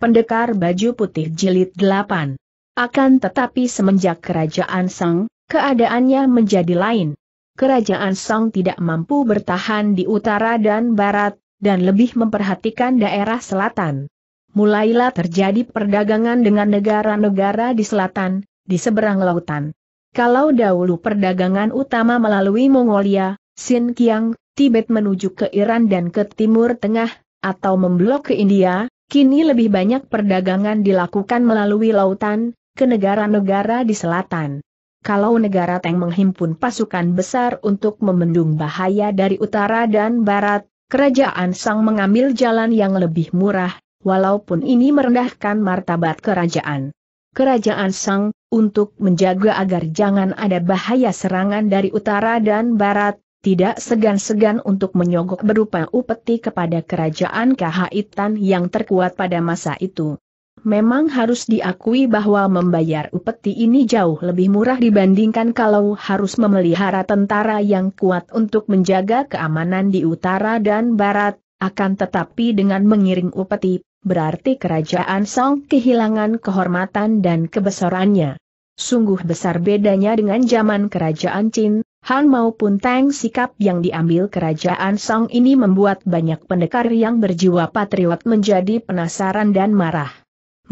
Pendekar Baju Putih Jilid 8. Akan tetapi semenjak kerajaan Sang, keadaannya menjadi lain. Kerajaan Sang tidak mampu bertahan di utara dan barat, dan lebih memperhatikan daerah selatan. Mulailah terjadi perdagangan dengan negara-negara di selatan, di seberang lautan. Kalau dahulu perdagangan utama melalui Mongolia, Xinjiang, Tibet menuju ke Iran dan ke Timur Tengah, atau memblok ke India, Kini lebih banyak perdagangan dilakukan melalui lautan, ke negara-negara di selatan. Kalau negara Teng menghimpun pasukan besar untuk memendung bahaya dari utara dan barat, kerajaan Sang mengambil jalan yang lebih murah, walaupun ini merendahkan martabat kerajaan. Kerajaan Sang, untuk menjaga agar jangan ada bahaya serangan dari utara dan barat, tidak segan-segan untuk menyogok berupa upeti kepada kerajaan Kahaitan yang terkuat pada masa itu. Memang harus diakui bahwa membayar upeti ini jauh lebih murah dibandingkan kalau harus memelihara tentara yang kuat untuk menjaga keamanan di utara dan barat, akan tetapi dengan mengiring upeti, berarti kerajaan Song kehilangan kehormatan dan kebesarannya. Sungguh besar bedanya dengan zaman kerajaan Qin, Han maupun Tang sikap yang diambil kerajaan Song ini membuat banyak pendekar yang berjiwa patriot menjadi penasaran dan marah.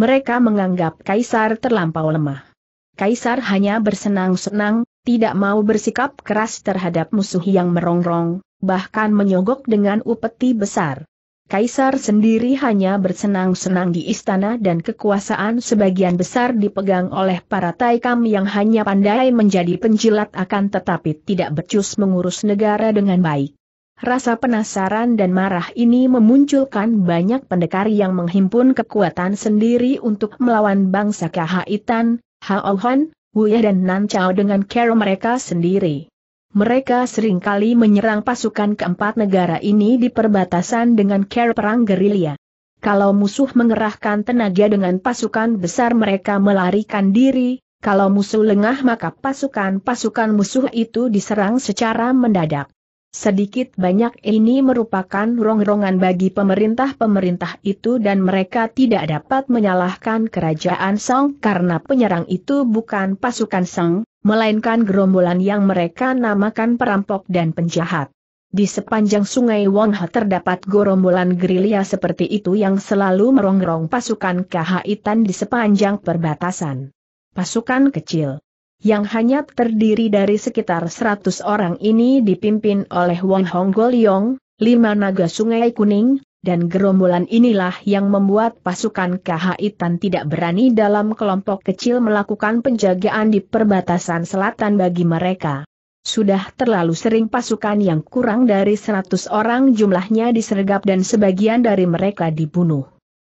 Mereka menganggap Kaisar terlampau lemah. Kaisar hanya bersenang-senang, tidak mau bersikap keras terhadap musuh yang merongrong, bahkan menyogok dengan upeti besar. Kaisar sendiri hanya bersenang-senang di istana dan kekuasaan sebagian besar dipegang oleh para taikam yang hanya pandai menjadi penjilat akan tetapi tidak becus mengurus negara dengan baik. Rasa penasaran dan marah ini memunculkan banyak pendekar yang menghimpun kekuatan sendiri untuk melawan bangsa Kahaitan, Haohan, Wuya dan Nancao dengan cara mereka sendiri. Mereka seringkali menyerang pasukan keempat negara ini di perbatasan dengan care perang gerilya. Kalau musuh mengerahkan tenaga dengan pasukan besar mereka melarikan diri, kalau musuh lengah maka pasukan-pasukan musuh itu diserang secara mendadak. Sedikit banyak ini merupakan rongrongan bagi pemerintah-pemerintah itu dan mereka tidak dapat menyalahkan kerajaan Song karena penyerang itu bukan pasukan Song, melainkan gerombolan yang mereka namakan perampok dan penjahat. Di sepanjang sungai Wangha terdapat gerombolan gerilya seperti itu yang selalu merongrong pasukan Kahaitan di sepanjang perbatasan. Pasukan kecil yang hanya terdiri dari sekitar 100 orang ini dipimpin oleh Wang Hong Goliong, lima naga sungai kuning, dan gerombolan inilah yang membuat pasukan Kahaitan tidak berani dalam kelompok kecil melakukan penjagaan di perbatasan selatan bagi mereka. Sudah terlalu sering pasukan yang kurang dari 100 orang jumlahnya disergap dan sebagian dari mereka dibunuh.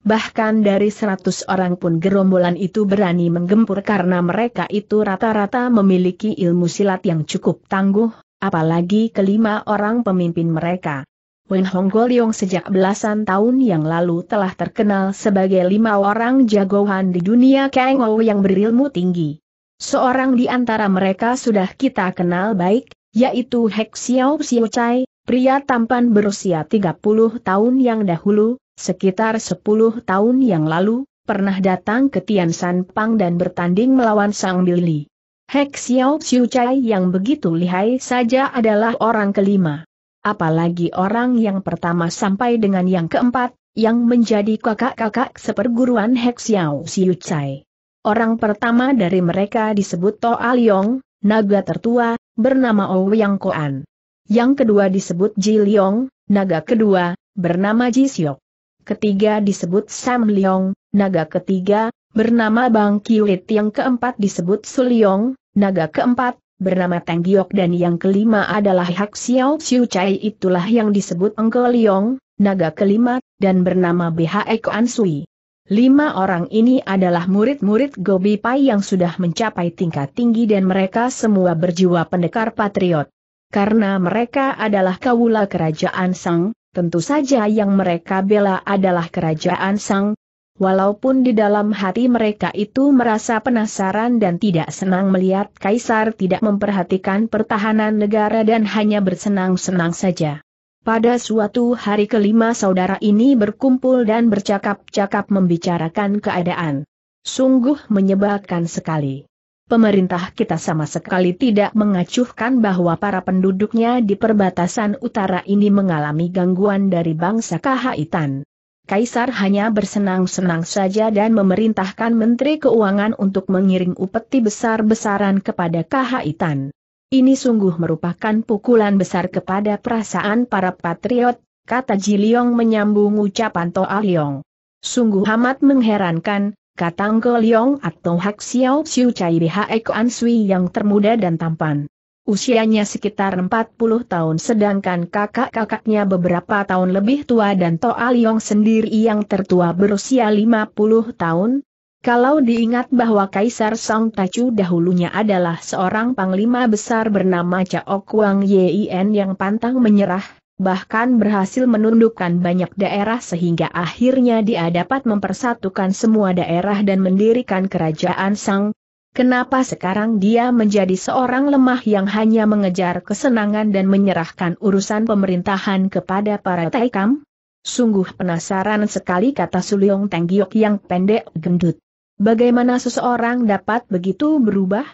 Bahkan dari 100 orang pun gerombolan itu berani menggempur karena mereka itu rata-rata memiliki ilmu silat yang cukup tangguh, apalagi kelima orang pemimpin mereka. Wen Hong Goliong sejak belasan tahun yang lalu telah terkenal sebagai lima orang jagoan di dunia Kang Ou yang berilmu tinggi. Seorang di antara mereka sudah kita kenal baik, yaitu Hek Xiao Xiao Chai, pria tampan berusia 30 tahun yang dahulu, sekitar 10 tahun yang lalu, pernah datang ke Tian San Pang dan bertanding melawan Sang Billy. Hek Xiao Xiu Chai yang begitu lihai saja adalah orang kelima. Apalagi orang yang pertama sampai dengan yang keempat, yang menjadi kakak-kakak seperguruan Hexiao Yao Siu Chai. Orang pertama dari mereka disebut Toa Aliong, naga tertua, bernama Ouyang Koan. Yang kedua disebut Ji Liong, naga kedua, bernama Ji Siok. Ketiga disebut Sam Liong, naga ketiga, bernama Bang Kiwit. Yang keempat disebut Su Liong, naga keempat, bernama Tang Giok dan yang kelima adalah Hak Xiao Xiu Chai itulah yang disebut Engko Liong, naga kelima, dan bernama BHE Kuan Sui. Lima orang ini adalah murid-murid Gobi Pai yang sudah mencapai tingkat tinggi dan mereka semua berjiwa pendekar patriot. Karena mereka adalah kawula kerajaan Sang, tentu saja yang mereka bela adalah kerajaan Sang, Walaupun di dalam hati mereka itu merasa penasaran dan tidak senang melihat Kaisar tidak memperhatikan pertahanan negara dan hanya bersenang-senang saja. Pada suatu hari kelima saudara ini berkumpul dan bercakap-cakap membicarakan keadaan. Sungguh menyebalkan sekali. Pemerintah kita sama sekali tidak mengacuhkan bahwa para penduduknya di perbatasan utara ini mengalami gangguan dari bangsa Kahaitan. Kaisar hanya bersenang-senang saja dan memerintahkan Menteri Keuangan untuk mengiring upeti besar-besaran kepada Kahaitan. Tan. Ini sungguh merupakan pukulan besar kepada perasaan para patriot, kata Jiliong menyambung ucapan Toa Liong. Sungguh amat mengherankan, kata Ngo Liong atau Hak Xiao Xiu Chai Bhae Kuan Sui yang termuda dan tampan usianya sekitar 40 tahun sedangkan kakak-kakaknya beberapa tahun lebih tua dan Toa Liong sendiri yang tertua berusia 50 tahun. Kalau diingat bahwa Kaisar Song Tacu dahulunya adalah seorang panglima besar bernama Chao Kuang Yin yang pantang menyerah, bahkan berhasil menundukkan banyak daerah sehingga akhirnya dia dapat mempersatukan semua daerah dan mendirikan kerajaan Sang Kenapa sekarang dia menjadi seorang lemah yang hanya mengejar kesenangan dan menyerahkan urusan pemerintahan kepada para taikam? Sungguh penasaran sekali kata Suliong Tenggiok yang pendek gendut. Bagaimana seseorang dapat begitu berubah?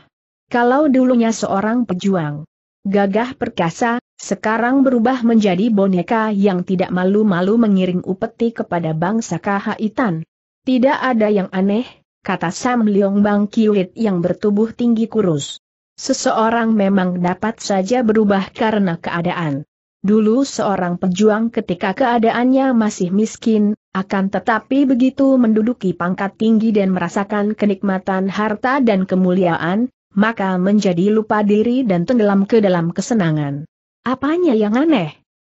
Kalau dulunya seorang pejuang, gagah perkasa, sekarang berubah menjadi boneka yang tidak malu-malu mengiring upeti kepada bangsa Kahaitan. Tidak ada yang aneh, kata Sam Leong Bang Kiwit yang bertubuh tinggi kurus. Seseorang memang dapat saja berubah karena keadaan. Dulu seorang pejuang ketika keadaannya masih miskin, akan tetapi begitu menduduki pangkat tinggi dan merasakan kenikmatan harta dan kemuliaan, maka menjadi lupa diri dan tenggelam ke dalam kesenangan. Apanya yang aneh?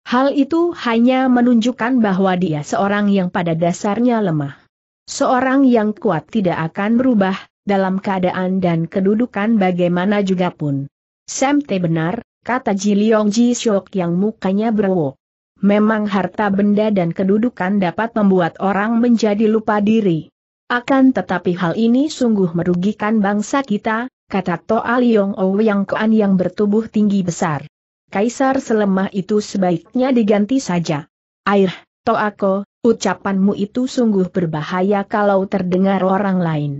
Hal itu hanya menunjukkan bahwa dia seorang yang pada dasarnya lemah. Seorang yang kuat tidak akan berubah, dalam keadaan dan kedudukan bagaimana juga pun. Semte benar, kata Ji Leong Ji Shok yang mukanya berwo. Memang harta benda dan kedudukan dapat membuat orang menjadi lupa diri. Akan tetapi hal ini sungguh merugikan bangsa kita, kata Toa Leong O Yang Koan yang bertubuh tinggi besar. Kaisar selemah itu sebaiknya diganti saja. Air, Toako, Ucapanmu itu sungguh berbahaya kalau terdengar orang lain.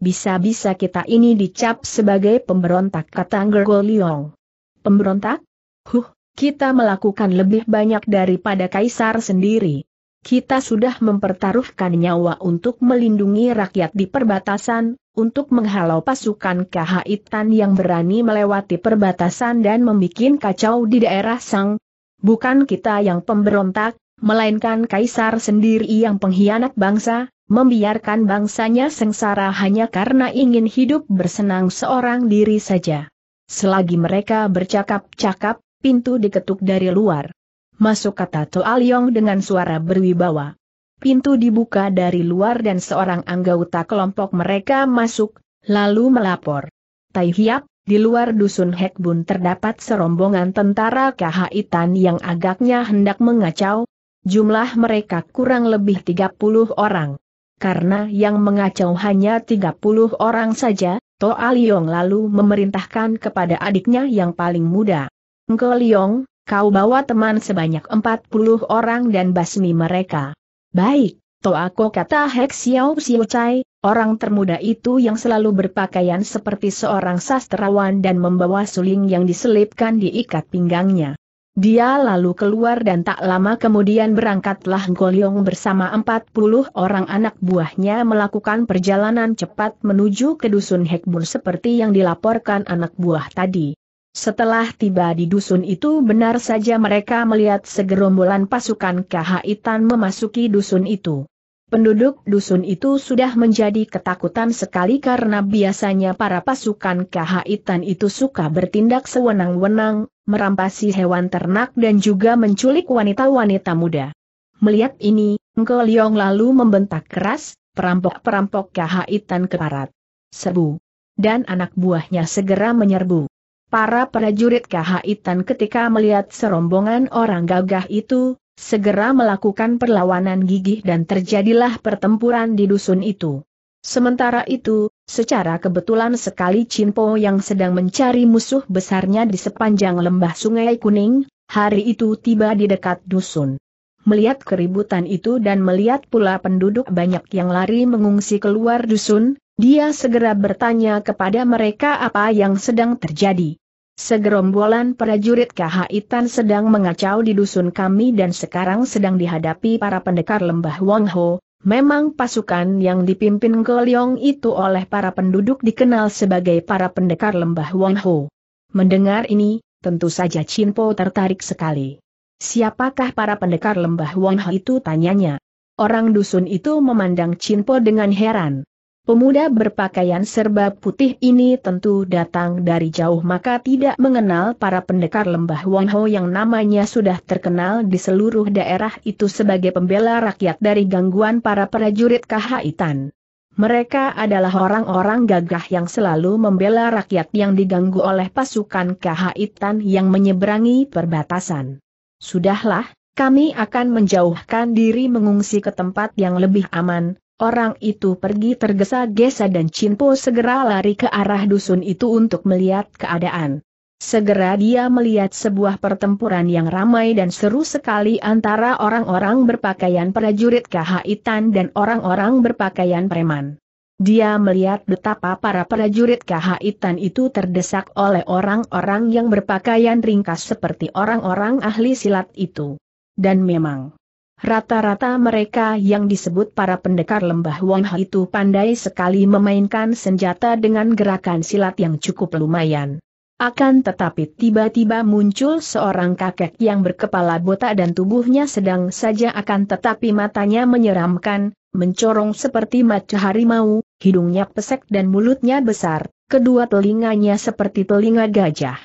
Bisa-bisa kita ini dicap sebagai pemberontak kata Liong. Pemberontak? Huh, kita melakukan lebih banyak daripada kaisar sendiri. Kita sudah mempertaruhkan nyawa untuk melindungi rakyat di perbatasan, untuk menghalau pasukan kahaitan yang berani melewati perbatasan dan membuat kacau di daerah Sang. Bukan kita yang pemberontak, melainkan kaisar sendiri yang pengkhianat bangsa, membiarkan bangsanya sengsara hanya karena ingin hidup bersenang seorang diri saja. Selagi mereka bercakap-cakap, pintu diketuk dari luar. Masuk kata Toalyong dengan suara berwibawa. Pintu dibuka dari luar dan seorang anggota kelompok mereka masuk, lalu melapor. Tai Hiap, di luar dusun Hekbun terdapat serombongan tentara Kahaitan Itan yang agaknya hendak mengacau, Jumlah mereka kurang lebih 30 orang. Karena yang mengacau hanya 30 orang saja, Toa Aliong lalu memerintahkan kepada adiknya yang paling muda. Ngo Liong, kau bawa teman sebanyak 40 orang dan basmi mereka. Baik, To Ako kata Hek Xiao Xiu Chai, orang termuda itu yang selalu berpakaian seperti seorang sastrawan dan membawa suling yang diselipkan diikat pinggangnya. Dia lalu keluar dan tak lama kemudian berangkatlah Golyong bersama 40 orang anak buahnya melakukan perjalanan cepat menuju ke dusun Hekbun seperti yang dilaporkan anak buah tadi. Setelah tiba di dusun itu benar saja mereka melihat segerombolan pasukan Kahaitan memasuki dusun itu. Penduduk dusun itu sudah menjadi ketakutan sekali karena biasanya para pasukan kahaitan itu suka bertindak sewenang-wenang, merampasi hewan ternak dan juga menculik wanita-wanita muda. Melihat ini, Ngo Liong lalu membentak keras, perampok-perampok kahaitan barat. Serbu. Dan anak buahnya segera menyerbu. Para prajurit kahaitan ketika melihat serombongan orang gagah itu, segera melakukan perlawanan gigih dan terjadilah pertempuran di dusun itu. Sementara itu, secara kebetulan sekali Cinpo yang sedang mencari musuh besarnya di sepanjang lembah sungai kuning, hari itu tiba di dekat dusun. Melihat keributan itu dan melihat pula penduduk banyak yang lari mengungsi keluar dusun, dia segera bertanya kepada mereka apa yang sedang terjadi. Segerombolan prajurit Kahaitan sedang mengacau di dusun kami dan sekarang sedang dihadapi para pendekar lembah Wang Ho, Memang pasukan yang dipimpin Goliong itu oleh para penduduk dikenal sebagai para pendekar lembah Ho. Mendengar ini, tentu saja Chinpo tertarik sekali. Siapakah para pendekar lembah Ho itu tanyanya? Orang dusun itu memandang Chinpo dengan heran. Pemuda berpakaian serba putih ini tentu datang dari jauh maka tidak mengenal para pendekar lembah Ho yang namanya sudah terkenal di seluruh daerah itu sebagai pembela rakyat dari gangguan para prajurit kahaitan. Mereka adalah orang-orang gagah yang selalu membela rakyat yang diganggu oleh pasukan kahaitan yang menyeberangi perbatasan. Sudahlah, kami akan menjauhkan diri mengungsi ke tempat yang lebih aman, Orang itu pergi tergesa-gesa dan Cinpo segera lari ke arah dusun itu untuk melihat keadaan. Segera dia melihat sebuah pertempuran yang ramai dan seru sekali antara orang-orang berpakaian prajurit Kahaitan dan orang-orang berpakaian preman. Dia melihat betapa para prajurit Kahaitan itu terdesak oleh orang-orang yang berpakaian ringkas seperti orang-orang ahli silat itu. Dan memang, Rata-rata mereka yang disebut para pendekar lembah Ha itu pandai sekali memainkan senjata dengan gerakan silat yang cukup lumayan. Akan tetapi tiba-tiba muncul seorang kakek yang berkepala botak dan tubuhnya sedang saja akan tetapi matanya menyeramkan, mencorong seperti mata harimau, hidungnya pesek dan mulutnya besar, kedua telinganya seperti telinga gajah.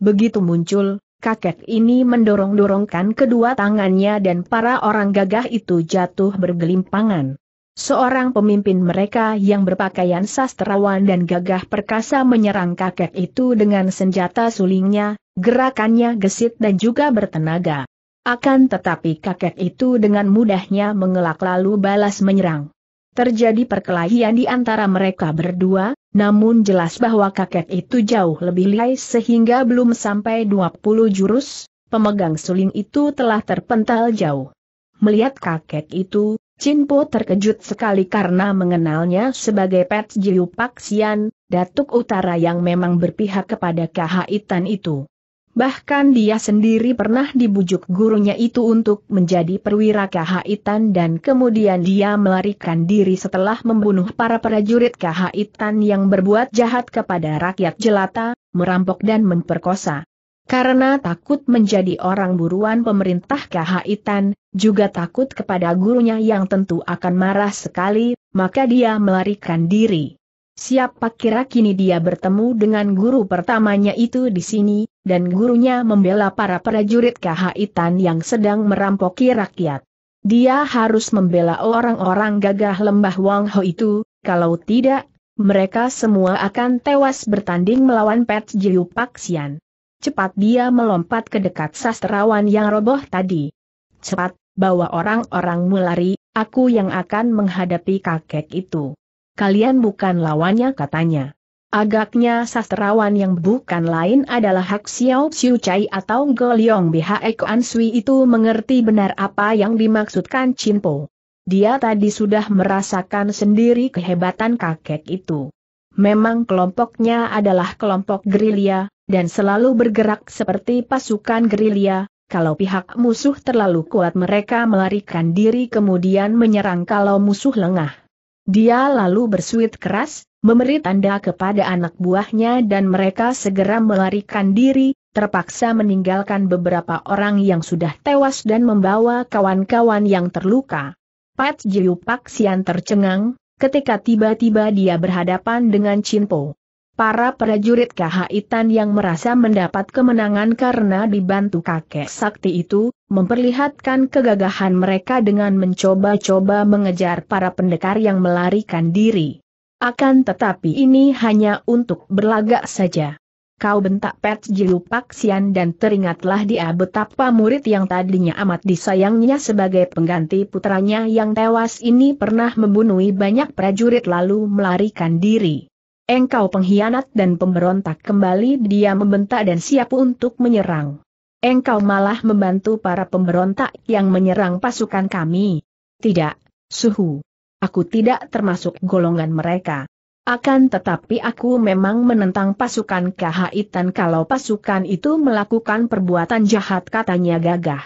Begitu muncul, kakek ini mendorong-dorongkan kedua tangannya dan para orang gagah itu jatuh bergelimpangan. Seorang pemimpin mereka yang berpakaian sastrawan dan gagah perkasa menyerang kakek itu dengan senjata sulingnya, gerakannya gesit dan juga bertenaga. Akan tetapi kakek itu dengan mudahnya mengelak lalu balas menyerang. Terjadi perkelahian di antara mereka berdua, namun jelas bahwa kakek itu jauh lebih lihai sehingga belum sampai 20 jurus, pemegang suling itu telah terpental jauh. Melihat kakek itu, Cinpo terkejut sekali karena mengenalnya sebagai Pet Jiu Paksian, Datuk Utara yang memang berpihak kepada Kahaitan itu. Bahkan dia sendiri pernah dibujuk gurunya itu untuk menjadi perwira kahaitan dan kemudian dia melarikan diri setelah membunuh para prajurit kahaitan yang berbuat jahat kepada rakyat jelata, merampok dan memperkosa. Karena takut menjadi orang buruan pemerintah kahaitan, juga takut kepada gurunya yang tentu akan marah sekali, maka dia melarikan diri. Siapa kira kini dia bertemu dengan guru pertamanya itu di sini, dan gurunya membela para prajurit Kahaitan yang sedang merampoki rakyat. Dia harus membela orang-orang gagah lembah Wang Ho itu, kalau tidak, mereka semua akan tewas bertanding melawan Pet Jiu Paksian. Cepat dia melompat ke dekat sastrawan yang roboh tadi. Cepat, bawa orang orang lari, aku yang akan menghadapi kakek itu. Kalian bukan lawannya katanya. Agaknya sastrawan yang bukan lain adalah Hak Xiao Xiu Chai atau Goliong Bhe Kuan Sui itu mengerti benar apa yang dimaksudkan Po. Dia tadi sudah merasakan sendiri kehebatan kakek itu. Memang kelompoknya adalah kelompok gerilya, dan selalu bergerak seperti pasukan gerilya. Kalau pihak musuh terlalu kuat mereka melarikan diri kemudian menyerang kalau musuh lengah. Dia lalu bersuit keras, memberi tanda kepada anak buahnya dan mereka segera melarikan diri, terpaksa meninggalkan beberapa orang yang sudah tewas dan membawa kawan-kawan yang terluka. Pat Jiu Pak Sian tercengang, ketika tiba-tiba dia berhadapan dengan Cinpo. Para prajurit Kahaitan yang merasa mendapat kemenangan karena dibantu kakek sakti itu, memperlihatkan kegagahan mereka dengan mencoba-coba mengejar para pendekar yang melarikan diri. Akan tetapi ini hanya untuk berlagak saja. Kau bentak Pet Jilu Paksian dan teringatlah dia betapa murid yang tadinya amat disayangnya sebagai pengganti putranya yang tewas ini pernah membunuh banyak prajurit lalu melarikan diri. Engkau pengkhianat dan pemberontak kembali dia membentak dan siap untuk menyerang. Engkau malah membantu para pemberontak yang menyerang pasukan kami. Tidak, suhu. Aku tidak termasuk golongan mereka. Akan tetapi aku memang menentang pasukan Kahaitan kalau pasukan itu melakukan perbuatan jahat katanya gagah.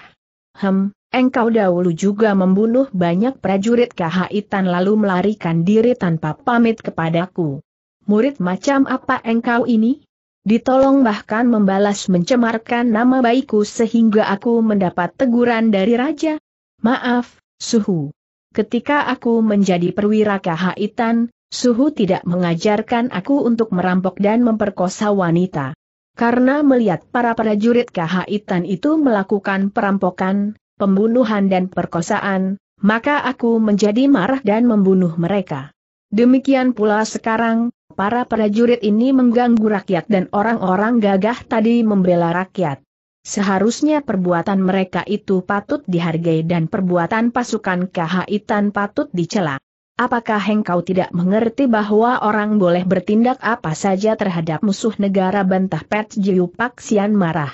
Hem, engkau dahulu juga membunuh banyak prajurit Kahaitan lalu melarikan diri tanpa pamit kepadaku. Murid macam apa engkau ini? ditolong bahkan membalas mencemarkan nama baikku sehingga aku mendapat teguran dari raja. Maaf, Suhu. Ketika aku menjadi perwira kahaitan, Suhu tidak mengajarkan aku untuk merampok dan memperkosa wanita. Karena melihat para prajurit kahaitan itu melakukan perampokan, pembunuhan dan perkosaan, maka aku menjadi marah dan membunuh mereka. Demikian pula sekarang, para prajurit ini mengganggu rakyat dan orang-orang gagah tadi membela rakyat. Seharusnya perbuatan mereka itu patut dihargai dan perbuatan pasukan KHI patut dicela. Apakah engkau tidak mengerti bahwa orang boleh bertindak apa saja terhadap musuh negara bantah Pet Jiu sian marah.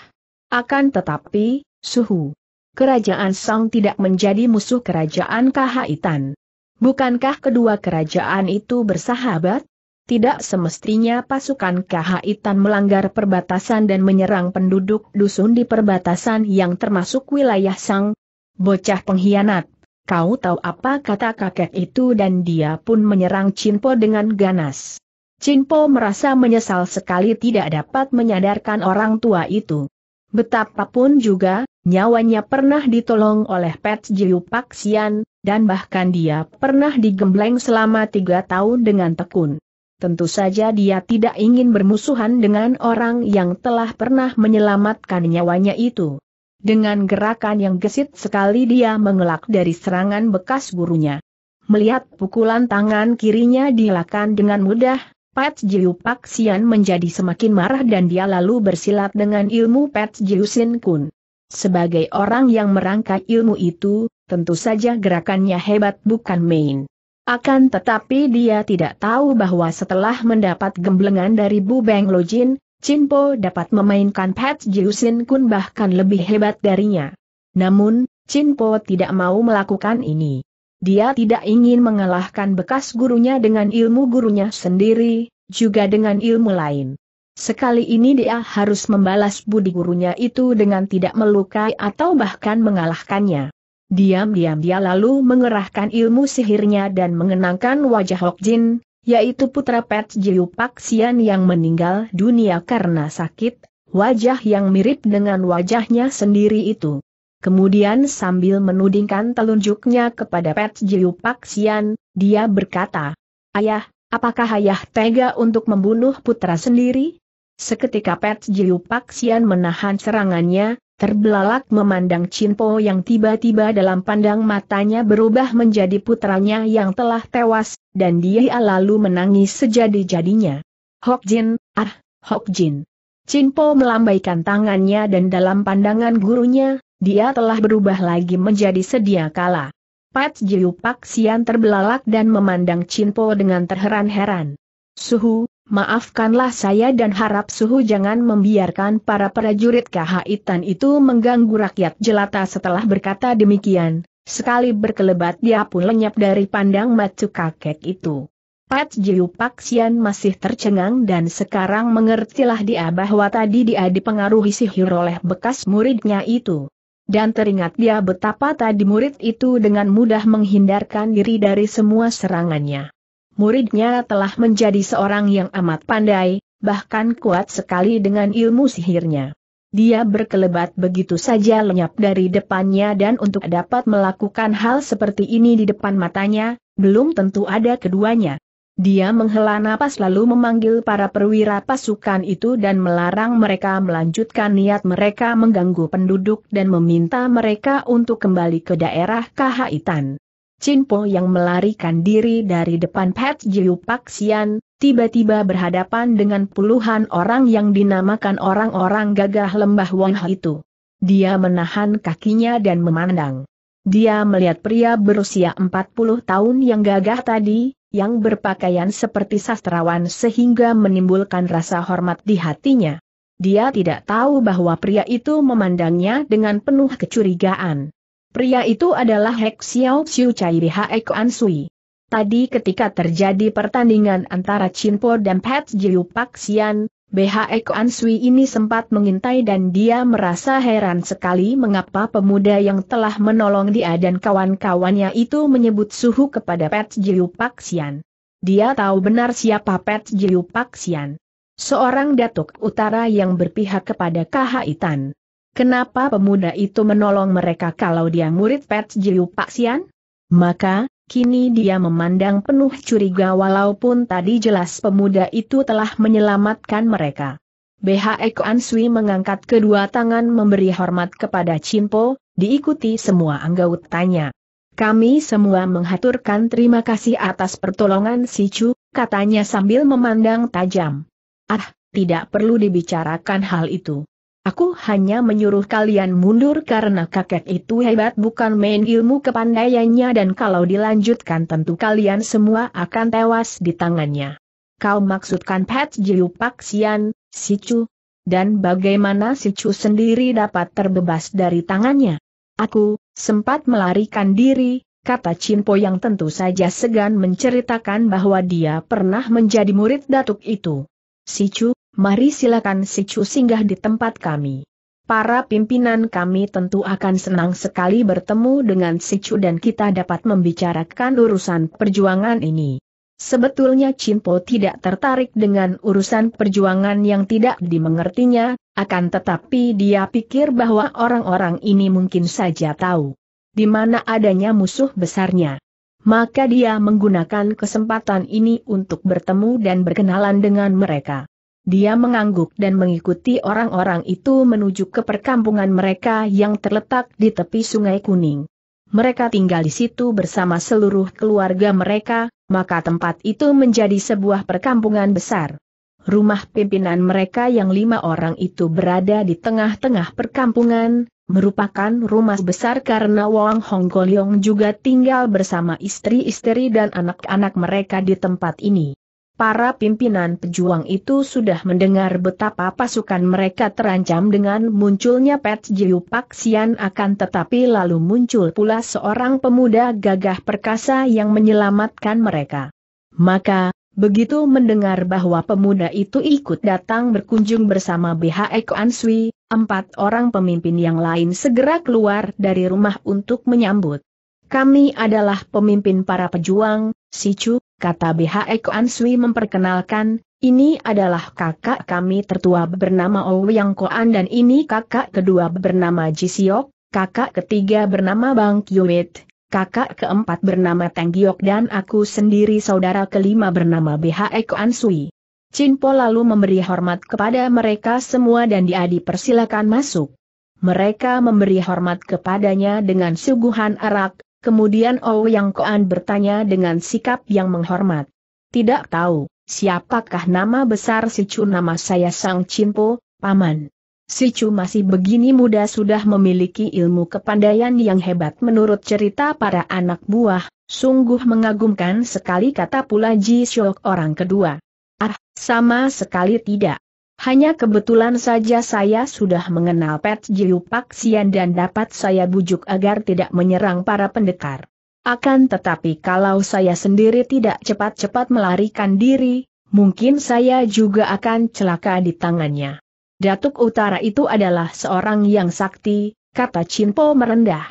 Akan tetapi, suhu. Kerajaan Song tidak menjadi musuh kerajaan Kahaitan. Bukankah kedua kerajaan itu bersahabat? tidak semestinya pasukan Kahaitan melanggar perbatasan dan menyerang penduduk dusun di perbatasan yang termasuk wilayah Sang. Bocah pengkhianat, kau tahu apa kata kakek itu dan dia pun menyerang Cinpo dengan ganas. Cinpo merasa menyesal sekali tidak dapat menyadarkan orang tua itu. Betapapun juga, nyawanya pernah ditolong oleh Pet Jiu Paksian, dan bahkan dia pernah digembleng selama tiga tahun dengan tekun. Tentu saja dia tidak ingin bermusuhan dengan orang yang telah pernah menyelamatkan nyawanya itu. Dengan gerakan yang gesit sekali dia mengelak dari serangan bekas gurunya. Melihat pukulan tangan kirinya dilakukan dengan mudah, Pat Jiu Pak Sian menjadi semakin marah dan dia lalu bersilat dengan ilmu Pat Jiu Sin Kun. Sebagai orang yang merangkai ilmu itu, tentu saja gerakannya hebat bukan main. Akan tetapi dia tidak tahu bahwa setelah mendapat gemblengan dari Bu Beng Lojin, Chin Po dapat memainkan Pat Jiusin Kun bahkan lebih hebat darinya. Namun, Chin Po tidak mau melakukan ini. Dia tidak ingin mengalahkan bekas gurunya dengan ilmu gurunya sendiri, juga dengan ilmu lain. Sekali ini dia harus membalas budi gurunya itu dengan tidak melukai atau bahkan mengalahkannya. Diam-diam dia lalu mengerahkan ilmu sihirnya dan mengenangkan wajah Hok Jin, yaitu putra Pet Jiu Pak Sian yang meninggal dunia karena sakit, wajah yang mirip dengan wajahnya sendiri itu. Kemudian sambil menudingkan telunjuknya kepada Pet Jiu Pak Sian, dia berkata, Ayah, apakah ayah tega untuk membunuh putra sendiri? Seketika Pet Jiu Pak Sian menahan serangannya, Terbelalak memandang Cinpo yang tiba-tiba dalam pandang matanya berubah menjadi putranya yang telah tewas, dan dia lalu menangis sejadi-jadinya. Hok Jin, ah, Hok Jin. Cinpo melambaikan tangannya dan dalam pandangan gurunya, dia telah berubah lagi menjadi sedia kala. Pat Jiu Pak Sian terbelalak dan memandang Cinpo dengan terheran-heran. Suhu, maafkanlah saya dan harap suhu jangan membiarkan para prajurit Kahaitan itu mengganggu rakyat jelata setelah berkata demikian. Sekali berkelebat dia pun lenyap dari pandang macu kakek itu. Pat Jiu Paksian masih tercengang dan sekarang mengertilah dia bahwa tadi dia dipengaruhi sihir oleh bekas muridnya itu. Dan teringat dia betapa tadi murid itu dengan mudah menghindarkan diri dari semua serangannya muridnya telah menjadi seorang yang amat pandai, bahkan kuat sekali dengan ilmu sihirnya. Dia berkelebat begitu saja lenyap dari depannya dan untuk dapat melakukan hal seperti ini di depan matanya, belum tentu ada keduanya. Dia menghela napas lalu memanggil para perwira pasukan itu dan melarang mereka melanjutkan niat mereka mengganggu penduduk dan meminta mereka untuk kembali ke daerah Kahaitan. Chin yang melarikan diri dari depan Pat Jiu Paksian, tiba-tiba berhadapan dengan puluhan orang yang dinamakan orang-orang gagah lembah Wong itu. Dia menahan kakinya dan memandang. Dia melihat pria berusia 40 tahun yang gagah tadi, yang berpakaian seperti sastrawan sehingga menimbulkan rasa hormat di hatinya. Dia tidak tahu bahwa pria itu memandangnya dengan penuh kecurigaan. Pria itu adalah Hek Xiao Xiu Chai Hek An Sui. Tadi ketika terjadi pertandingan antara Chinpo dan Pat Jiu Pak Xian, BH Ekoan ini sempat mengintai dan dia merasa heran sekali mengapa pemuda yang telah menolong dia dan kawan-kawannya itu menyebut suhu kepada Pat Jiu Xian. Dia tahu benar siapa Pat Jiu Xian. Seorang datuk utara yang berpihak kepada KHI Tan. Kenapa pemuda itu menolong mereka kalau dia murid Pet Jiu Paksian? Maka, kini dia memandang penuh curiga walaupun tadi jelas pemuda itu telah menyelamatkan mereka. BHE Koan Sui mengangkat kedua tangan memberi hormat kepada Cimpo, diikuti semua anggotanya. Kami semua menghaturkan terima kasih atas pertolongan si Chu, katanya sambil memandang tajam. Ah, tidak perlu dibicarakan hal itu. Aku hanya menyuruh kalian mundur karena kakek itu hebat bukan main ilmu kepandaiannya dan kalau dilanjutkan tentu kalian semua akan tewas di tangannya. Kau maksudkan Pat Jiu Pak Sian, si Chu? Dan bagaimana si Chu sendiri dapat terbebas dari tangannya? Aku, sempat melarikan diri, kata Po yang tentu saja segan menceritakan bahwa dia pernah menjadi murid datuk itu. Si Chu, mari silakan si Chu singgah di tempat kami. Para pimpinan kami tentu akan senang sekali bertemu dengan si Chu dan kita dapat membicarakan urusan perjuangan ini. Sebetulnya Cimpo tidak tertarik dengan urusan perjuangan yang tidak dimengertinya, akan tetapi dia pikir bahwa orang-orang ini mungkin saja tahu di mana adanya musuh besarnya. Maka dia menggunakan kesempatan ini untuk bertemu dan berkenalan dengan mereka. Dia mengangguk dan mengikuti orang-orang itu menuju ke perkampungan mereka yang terletak di tepi sungai kuning. Mereka tinggal di situ bersama seluruh keluarga mereka, maka tempat itu menjadi sebuah perkampungan besar. Rumah pimpinan mereka yang lima orang itu berada di tengah-tengah perkampungan, merupakan rumah besar karena Wang Hong Goliong juga tinggal bersama istri-istri dan anak-anak mereka di tempat ini. Para pimpinan pejuang itu sudah mendengar betapa pasukan mereka terancam dengan munculnya Pet Jiu Paksian akan tetapi lalu muncul pula seorang pemuda gagah perkasa yang menyelamatkan mereka. Maka, begitu mendengar bahwa pemuda itu ikut datang berkunjung bersama BH Eko Answi, empat orang pemimpin yang lain segera keluar dari rumah untuk menyambut. Kami adalah pemimpin para pejuang, Sicu, kata BHE Koan Sui memperkenalkan, ini adalah kakak kami tertua bernama Ouyang Koan dan ini kakak kedua bernama Siok, kakak ketiga bernama Bang Kiewit, kakak keempat bernama Giok dan aku sendiri saudara kelima bernama BHE Koan Sui. Po lalu memberi hormat kepada mereka semua dan dia dipersilakan masuk. Mereka memberi hormat kepadanya dengan suguhan arak, Kemudian oh yang Koan bertanya dengan sikap yang menghormat. Tidak tahu, siapakah nama besar si Chu nama saya Sang Cimpo, Paman. Si Chu masih begini muda sudah memiliki ilmu kepandaian yang hebat menurut cerita para anak buah, sungguh mengagumkan sekali kata pula Ji Shok orang kedua. Ah, sama sekali tidak. Hanya kebetulan saja saya sudah mengenal Pet Jiu Sian dan dapat saya bujuk agar tidak menyerang para pendekar. Akan tetapi kalau saya sendiri tidak cepat-cepat melarikan diri, mungkin saya juga akan celaka di tangannya. Datuk Utara itu adalah seorang yang sakti, kata Chinpo merendah.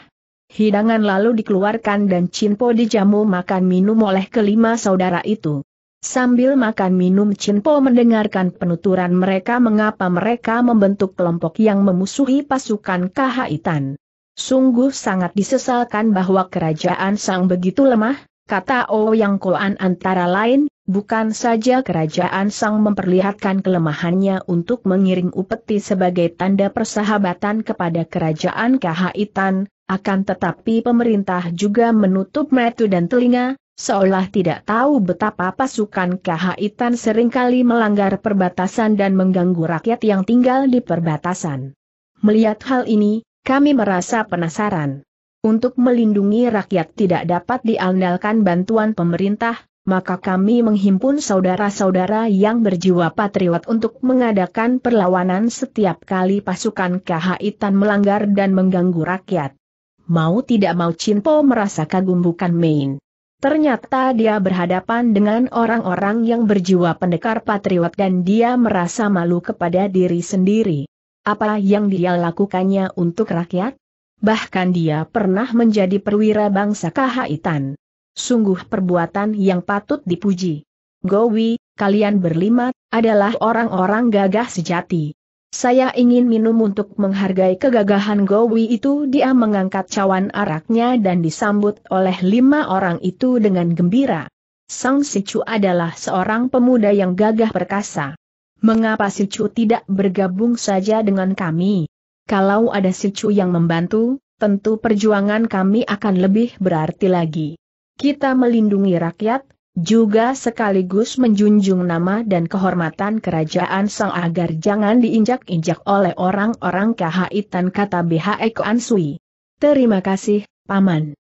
Hidangan lalu dikeluarkan dan Chinpo dijamu makan minum oleh kelima saudara itu. Sambil makan minum Cinpo mendengarkan penuturan mereka mengapa mereka membentuk kelompok yang memusuhi pasukan Kahaitan. Sungguh sangat disesalkan bahwa kerajaan Sang begitu lemah, kata oh yang Koan antara lain, bukan saja kerajaan Sang memperlihatkan kelemahannya untuk mengirim upeti sebagai tanda persahabatan kepada kerajaan Kahaitan, akan tetapi pemerintah juga menutup metu dan telinga, Seolah tidak tahu betapa pasukan KH Tan seringkali melanggar perbatasan dan mengganggu rakyat yang tinggal di perbatasan. Melihat hal ini, kami merasa penasaran. Untuk melindungi rakyat tidak dapat diandalkan bantuan pemerintah, maka kami menghimpun saudara-saudara yang berjiwa patriot untuk mengadakan perlawanan setiap kali pasukan KH melanggar dan mengganggu rakyat. Mau tidak mau Cinpo merasa kagum bukan main. Ternyata dia berhadapan dengan orang-orang yang berjiwa pendekar patriot dan dia merasa malu kepada diri sendiri. Apa yang dia lakukannya untuk rakyat? Bahkan dia pernah menjadi perwira bangsa kahaitan. Sungguh perbuatan yang patut dipuji. Gowi, kalian berlima, adalah orang-orang gagah sejati. Saya ingin minum untuk menghargai kegagahan Gowi itu dia mengangkat cawan araknya dan disambut oleh lima orang itu dengan gembira. Sang Sicu adalah seorang pemuda yang gagah perkasa. Mengapa Sicu tidak bergabung saja dengan kami? Kalau ada Sicu yang membantu, tentu perjuangan kami akan lebih berarti lagi. Kita melindungi rakyat, juga sekaligus menjunjung nama dan kehormatan kerajaan Sang agar jangan diinjak-injak oleh orang-orang kahaitan kata BHE Koan Terima kasih, Paman.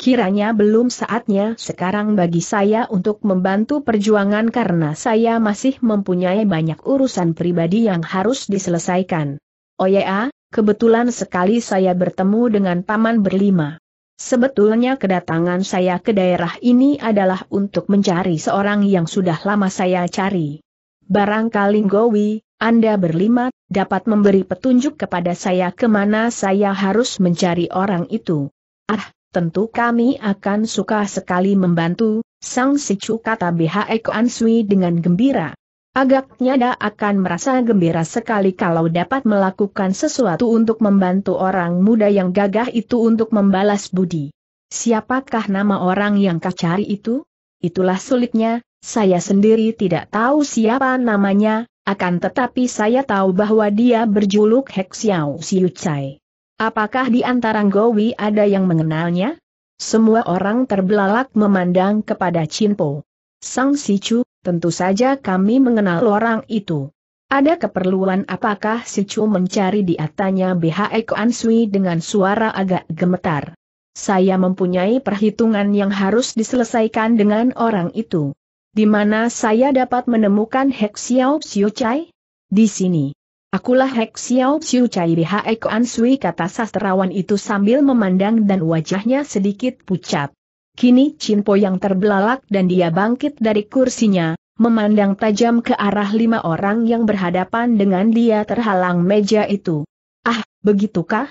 Kiranya belum saatnya sekarang bagi saya untuk membantu perjuangan karena saya masih mempunyai banyak urusan pribadi yang harus diselesaikan. Oh ya, kebetulan sekali saya bertemu dengan paman berlima. Sebetulnya kedatangan saya ke daerah ini adalah untuk mencari seorang yang sudah lama saya cari. Barangkali Gowi, Anda berlima, dapat memberi petunjuk kepada saya kemana saya harus mencari orang itu. Ah, tentu kami akan suka sekali membantu, Sang Sicu kata BHE Sui dengan gembira. Agaknya dia akan merasa gembira sekali kalau dapat melakukan sesuatu untuk membantu orang muda yang gagah itu untuk membalas budi. Siapakah nama orang yang kau cari itu? Itulah sulitnya, saya sendiri tidak tahu siapa namanya, akan tetapi saya tahu bahwa dia berjuluk Hek Xiao Siu Chai. Apakah di antara Gowi ada yang mengenalnya? Semua orang terbelalak memandang kepada Chinpo. Sang Sicu, tentu saja kami mengenal orang itu. Ada keperluan apakah Sicu mencari di atanya BHE An Sui dengan suara agak gemetar. Saya mempunyai perhitungan yang harus diselesaikan dengan orang itu. Di mana saya dapat menemukan Hek Xiao Xiu Chai? Di sini. Akulah Hek Xiao Xiu Chai BHE An Sui kata sastrawan itu sambil memandang dan wajahnya sedikit pucat. Kini Cinpo yang terbelalak dan dia bangkit dari kursinya, memandang tajam ke arah lima orang yang berhadapan dengan dia terhalang meja itu. Ah, begitukah?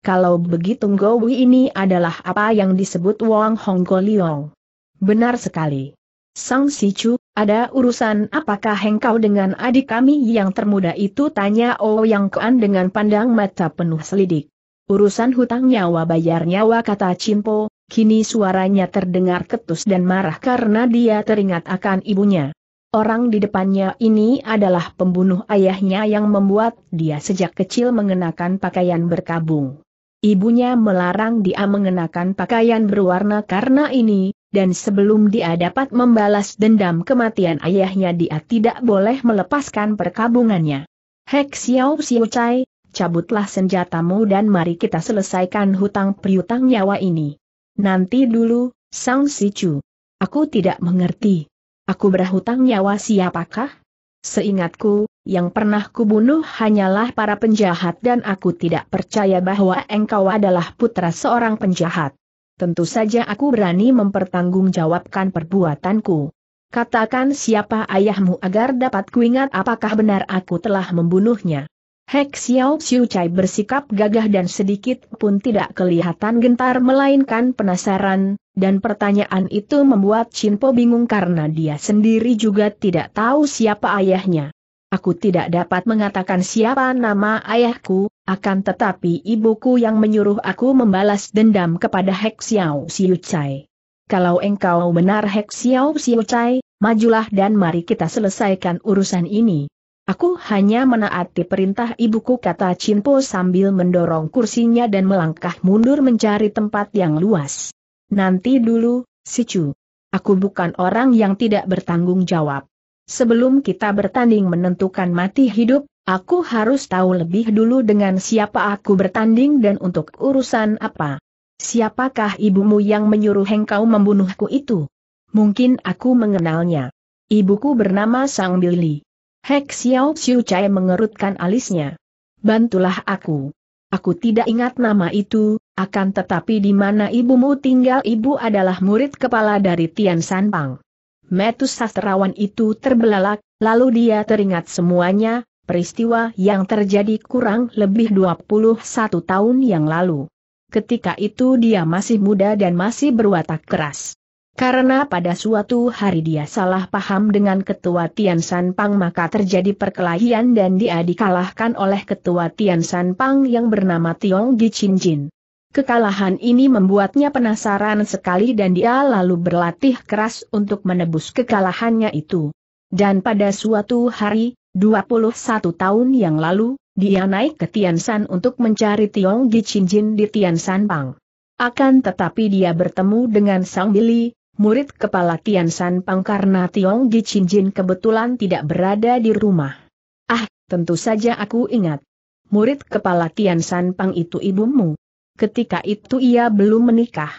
Kalau begitu Ngowi ini adalah apa yang disebut Wang Hong Goliong. Benar sekali. Sang Si Chu, ada urusan apakah engkau dengan adik kami yang termuda itu tanya Oh Yang Kuan dengan pandang mata penuh selidik. Urusan hutang nyawa bayar nyawa kata Cimpo, Kini suaranya terdengar ketus dan marah karena dia teringat akan ibunya. Orang di depannya ini adalah pembunuh ayahnya yang membuat dia sejak kecil mengenakan pakaian berkabung. Ibunya melarang dia mengenakan pakaian berwarna karena ini, dan sebelum dia dapat membalas dendam kematian ayahnya dia tidak boleh melepaskan perkabungannya. Hek Xiao Xiu Cai, cabutlah senjatamu dan mari kita selesaikan hutang priutang nyawa ini. Nanti dulu, Sang Si Sicu. Aku tidak mengerti. Aku berhutang nyawa siapakah? Seingatku, yang pernah kubunuh hanyalah para penjahat dan aku tidak percaya bahwa engkau adalah putra seorang penjahat. Tentu saja aku berani mempertanggungjawabkan perbuatanku. Katakan siapa ayahmu agar dapat kuingat apakah benar aku telah membunuhnya. Hek Xiao Xiu Chai bersikap gagah dan sedikit pun tidak kelihatan gentar melainkan penasaran, dan pertanyaan itu membuat Chin Po bingung karena dia sendiri juga tidak tahu siapa ayahnya. Aku tidak dapat mengatakan siapa nama ayahku, akan tetapi ibuku yang menyuruh aku membalas dendam kepada Hek Xiao Xiu Chai. Kalau engkau benar Hek Xiao Xiu Chai, majulah dan mari kita selesaikan urusan ini. Aku hanya menaati perintah ibuku kata Chinpo sambil mendorong kursinya dan melangkah mundur mencari tempat yang luas. Nanti dulu, Sicu. Aku bukan orang yang tidak bertanggung jawab. Sebelum kita bertanding menentukan mati hidup, aku harus tahu lebih dulu dengan siapa aku bertanding dan untuk urusan apa. Siapakah ibumu yang menyuruh engkau membunuhku itu? Mungkin aku mengenalnya. Ibuku bernama Sang Billy. Hek Xiao Xiu Chai mengerutkan alisnya. Bantulah aku. Aku tidak ingat nama itu, akan tetapi di mana ibumu tinggal ibu adalah murid kepala dari Tian Sanbang. Metus sastrawan itu terbelalak, lalu dia teringat semuanya, peristiwa yang terjadi kurang lebih 21 tahun yang lalu. Ketika itu dia masih muda dan masih berwatak keras. Karena pada suatu hari dia salah paham dengan ketua Tian San Pang maka terjadi perkelahian dan dia dikalahkan oleh ketua Tian San Pang yang bernama Tiong Gi Chin Jin. Kekalahan ini membuatnya penasaran sekali dan dia lalu berlatih keras untuk menebus kekalahannya itu. Dan pada suatu hari, 21 tahun yang lalu, dia naik ke Tian San untuk mencari Tiong Gi Chin Jin di Tian San Pang. Akan tetapi dia bertemu dengan Sang Billy murid kepala Tian San Pang karena Tiong Di Jin kebetulan tidak berada di rumah. Ah, tentu saja aku ingat. Murid kepala Tian San Pang itu ibumu. Ketika itu ia belum menikah.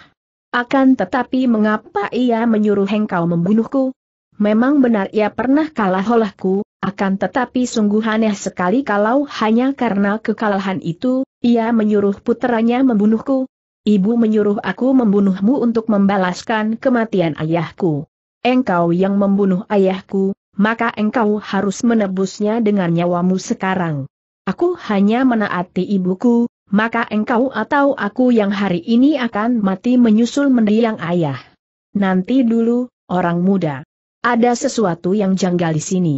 Akan tetapi mengapa ia menyuruh engkau membunuhku? Memang benar ia pernah kalah olehku, akan tetapi sungguh aneh sekali kalau hanya karena kekalahan itu, ia menyuruh puteranya membunuhku, Ibu menyuruh aku membunuhmu untuk membalaskan kematian ayahku. Engkau yang membunuh ayahku, maka engkau harus menebusnya dengan nyawamu sekarang. Aku hanya menaati ibuku, maka engkau atau aku yang hari ini akan mati menyusul mendiang ayah. Nanti dulu, orang muda. Ada sesuatu yang janggal di sini.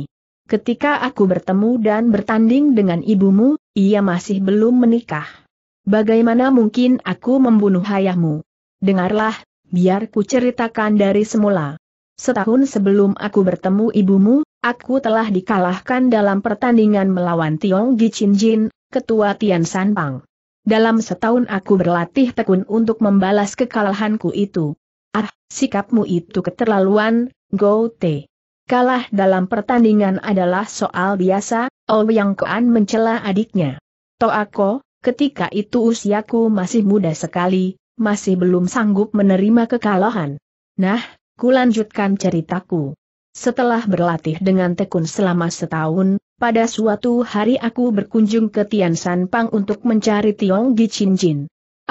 Ketika aku bertemu dan bertanding dengan ibumu, ia masih belum menikah. Bagaimana mungkin aku membunuh ayahmu? Dengarlah, biar ku ceritakan dari semula. Setahun sebelum aku bertemu ibumu, aku telah dikalahkan dalam pertandingan melawan Tiong Gichin Jin, ketua Tian San Pang. Dalam setahun aku berlatih tekun untuk membalas kekalahanku itu. Ah, sikapmu itu keterlaluan, Go Te. Kalah dalam pertandingan adalah soal biasa, Ouyang Yang Koan mencela adiknya. Toako, ketika itu usiaku masih muda sekali, masih belum sanggup menerima kekalahan. Nah, kulanjutkan ceritaku. Setelah berlatih dengan tekun selama setahun, pada suatu hari aku berkunjung ke Tian San Pang untuk mencari Tiong Gi Chin Jin.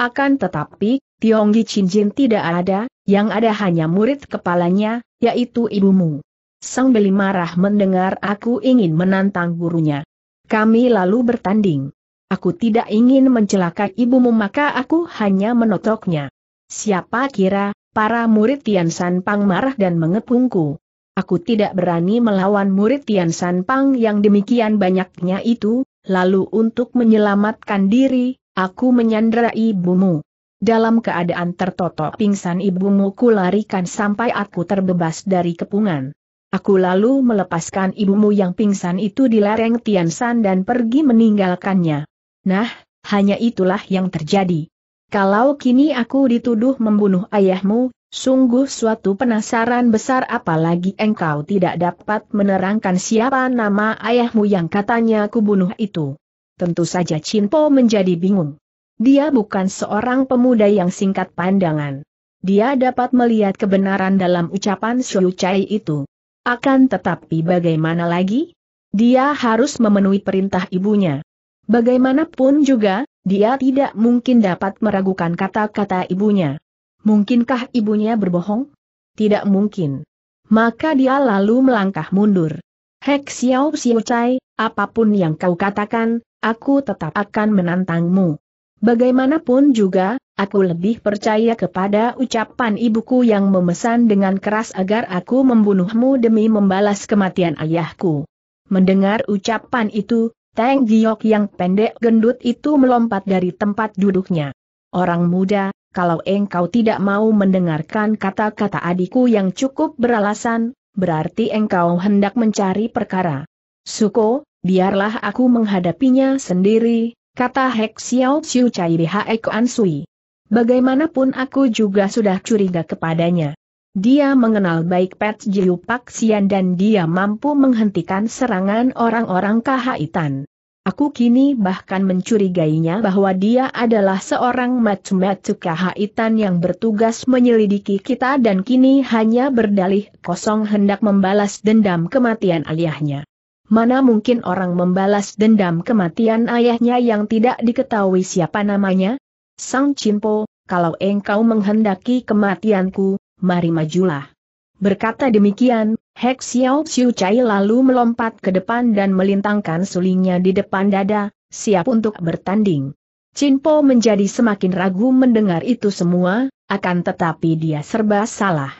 Akan tetapi, Tiong Gi Chin Jin tidak ada, yang ada hanya murid kepalanya, yaitu ibumu. Sang Beli marah mendengar aku ingin menantang gurunya. Kami lalu bertanding. Aku tidak ingin mencelakai ibumu maka aku hanya menotoknya. Siapa kira, para murid Tian San Pang marah dan mengepungku. Aku tidak berani melawan murid Tian San Pang yang demikian banyaknya itu, lalu untuk menyelamatkan diri, aku menyandera ibumu. Dalam keadaan tertotok pingsan ibumu ku larikan sampai aku terbebas dari kepungan. Aku lalu melepaskan ibumu yang pingsan itu di lereng Tian San dan pergi meninggalkannya. Nah, hanya itulah yang terjadi. Kalau kini aku dituduh membunuh ayahmu, sungguh suatu penasaran besar apalagi engkau tidak dapat menerangkan siapa nama ayahmu yang katanya aku bunuh itu. Tentu saja Cinpo menjadi bingung. Dia bukan seorang pemuda yang singkat pandangan. Dia dapat melihat kebenaran dalam ucapan Xiu Chai itu. Akan tetapi bagaimana lagi? Dia harus memenuhi perintah ibunya. Bagaimanapun juga, dia tidak mungkin dapat meragukan kata-kata ibunya. Mungkinkah ibunya berbohong? Tidak mungkin. Maka dia lalu melangkah mundur. Hek Xiao Xiao Chai, apapun yang kau katakan, aku tetap akan menantangmu. Bagaimanapun juga, aku lebih percaya kepada ucapan ibuku yang memesan dengan keras agar aku membunuhmu demi membalas kematian ayahku. Mendengar ucapan itu, Tang Giok yang pendek gendut itu melompat dari tempat duduknya. Orang muda, kalau engkau tidak mau mendengarkan kata-kata adikku yang cukup beralasan, berarti engkau hendak mencari perkara. Suko, biarlah aku menghadapinya sendiri, kata Hek Xiao Xiu Chai Bihae Kuan Sui. Bagaimanapun aku juga sudah curiga kepadanya. Dia mengenal baik Pet Jiu Sian dan dia mampu menghentikan serangan orang-orang kahaitan. Aku kini bahkan mencurigainya bahwa dia adalah seorang macam matsu kahaitan yang bertugas menyelidiki kita dan kini hanya berdalih kosong hendak membalas dendam kematian ayahnya. Mana mungkin orang membalas dendam kematian ayahnya yang tidak diketahui siapa namanya? Sang Cimpo, kalau engkau menghendaki kematianku, mari majulah. Berkata demikian, Hek Xiao Xiu Chai lalu melompat ke depan dan melintangkan sulingnya di depan dada, siap untuk bertanding. Chin Po menjadi semakin ragu mendengar itu semua, akan tetapi dia serba salah.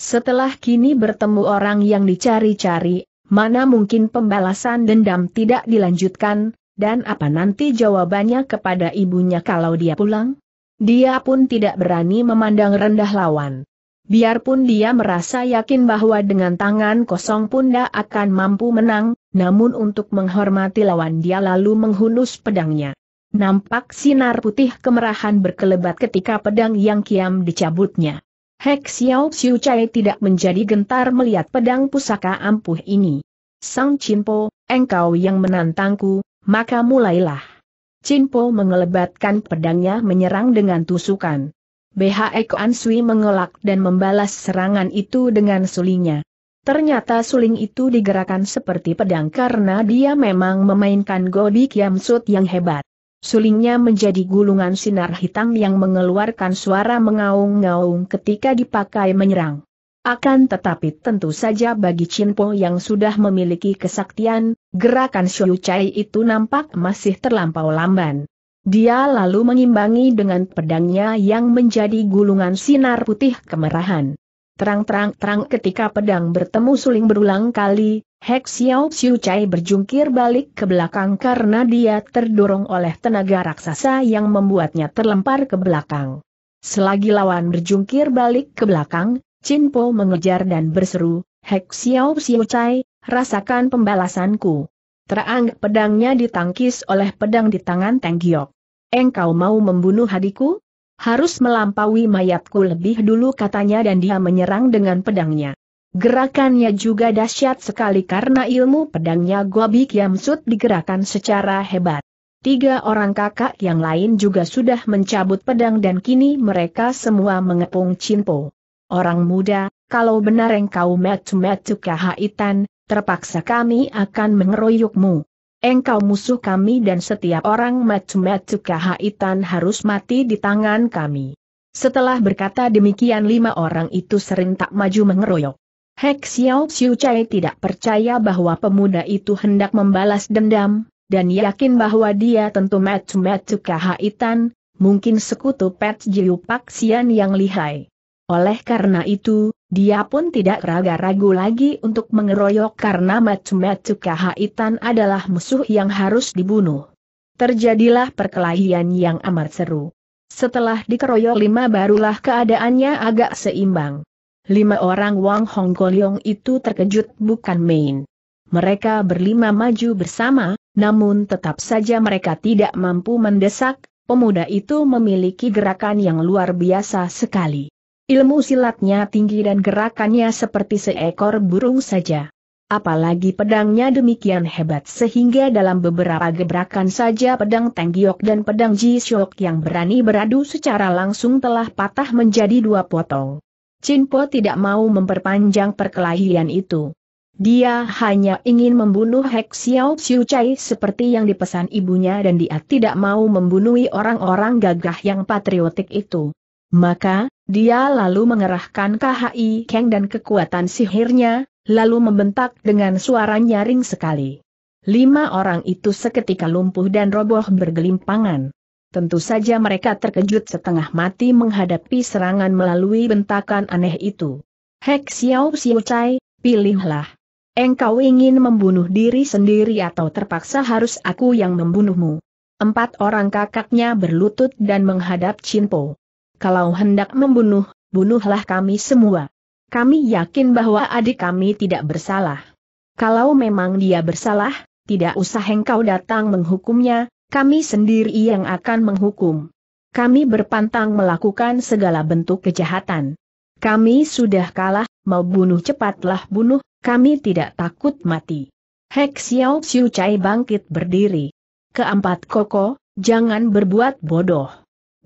Setelah kini bertemu orang yang dicari-cari, mana mungkin pembalasan dendam tidak dilanjutkan, dan apa nanti jawabannya kepada ibunya kalau dia pulang? Dia pun tidak berani memandang rendah lawan. Biarpun dia merasa yakin bahwa dengan tangan kosong pun dia akan mampu menang, namun untuk menghormati lawan dia lalu menghunus pedangnya. Nampak sinar putih kemerahan berkelebat ketika pedang yang kiam dicabutnya. Hek Xiao Xiu Chai tidak menjadi gentar melihat pedang pusaka ampuh ini. Sang Cimpo, engkau yang menantangku, maka mulailah. Cimpo mengelebatkan pedangnya menyerang dengan tusukan. BHE Kuan Sui mengelak dan membalas serangan itu dengan sulinya. Ternyata suling itu digerakkan seperti pedang karena dia memang memainkan Godi Kiam Sut yang hebat. Sulingnya menjadi gulungan sinar hitam yang mengeluarkan suara mengaung-ngaung ketika dipakai menyerang. Akan tetapi tentu saja bagi Chinpo yang sudah memiliki kesaktian, gerakan Xiu itu nampak masih terlampau lamban. Dia lalu mengimbangi dengan pedangnya yang menjadi gulungan sinar putih kemerahan. Terang-terang-terang ketika pedang bertemu suling berulang kali, Hek Xiao Xiu Chai berjungkir balik ke belakang karena dia terdorong oleh tenaga raksasa yang membuatnya terlempar ke belakang. Selagi lawan berjungkir balik ke belakang, Chin Po mengejar dan berseru, Hek Xiao Xiu Chai, rasakan pembalasanku. Terang pedangnya ditangkis oleh pedang di tangan Giok engkau mau membunuh hadiku? Harus melampaui mayatku lebih dulu katanya dan dia menyerang dengan pedangnya. Gerakannya juga dahsyat sekali karena ilmu pedangnya Gobi Kiamsut digerakkan secara hebat. Tiga orang kakak yang lain juga sudah mencabut pedang dan kini mereka semua mengepung Cinpo. Orang muda, kalau benar engkau metu-metu kahaitan, terpaksa kami akan mengeroyokmu. Engkau musuh kami dan setiap orang macu-macu Kahaitan harus mati di tangan kami. Setelah berkata demikian lima orang itu sering tak maju mengeroyok. Hek Xiao Xiu Chai tidak percaya bahwa pemuda itu hendak membalas dendam, dan yakin bahwa dia tentu macu-macu Kahaitan, mungkin sekutu Pet Jiu Pak Sian yang lihai. Oleh karena itu, dia pun tidak ragu-ragu lagi untuk mengeroyok karena Matsumatsu Kahaitan adalah musuh yang harus dibunuh. Terjadilah perkelahian yang amat seru. Setelah dikeroyok lima barulah keadaannya agak seimbang. Lima orang Wang Hong Kolyong itu terkejut bukan main. Mereka berlima maju bersama, namun tetap saja mereka tidak mampu mendesak, pemuda itu memiliki gerakan yang luar biasa sekali. Ilmu silatnya tinggi dan gerakannya seperti seekor burung saja. Apalagi pedangnya demikian hebat sehingga dalam beberapa gebrakan saja pedang Tenggiok dan pedang Ji Shok yang berani beradu secara langsung telah patah menjadi dua potong. Po tidak mau memperpanjang perkelahian itu. Dia hanya ingin membunuh Hek Xiao Xiu Chai seperti yang dipesan ibunya dan dia tidak mau membunuh orang-orang gagah yang patriotik itu. Maka, dia lalu mengerahkan KHI Keng dan kekuatan sihirnya, lalu membentak dengan suara nyaring sekali. Lima orang itu seketika lumpuh dan roboh bergelimpangan. Tentu saja mereka terkejut setengah mati menghadapi serangan melalui bentakan aneh itu. Hek Xiao Xiu Chai, pilihlah. Engkau ingin membunuh diri sendiri atau terpaksa harus aku yang membunuhmu. Empat orang kakaknya berlutut dan menghadap Po kalau hendak membunuh, bunuhlah kami semua. Kami yakin bahwa adik kami tidak bersalah. Kalau memang dia bersalah, tidak usah engkau datang menghukumnya, kami sendiri yang akan menghukum. Kami berpantang melakukan segala bentuk kejahatan. Kami sudah kalah, mau bunuh cepatlah bunuh, kami tidak takut mati. Hek Xiao Xiu Chai bangkit berdiri. Keempat koko, jangan berbuat bodoh.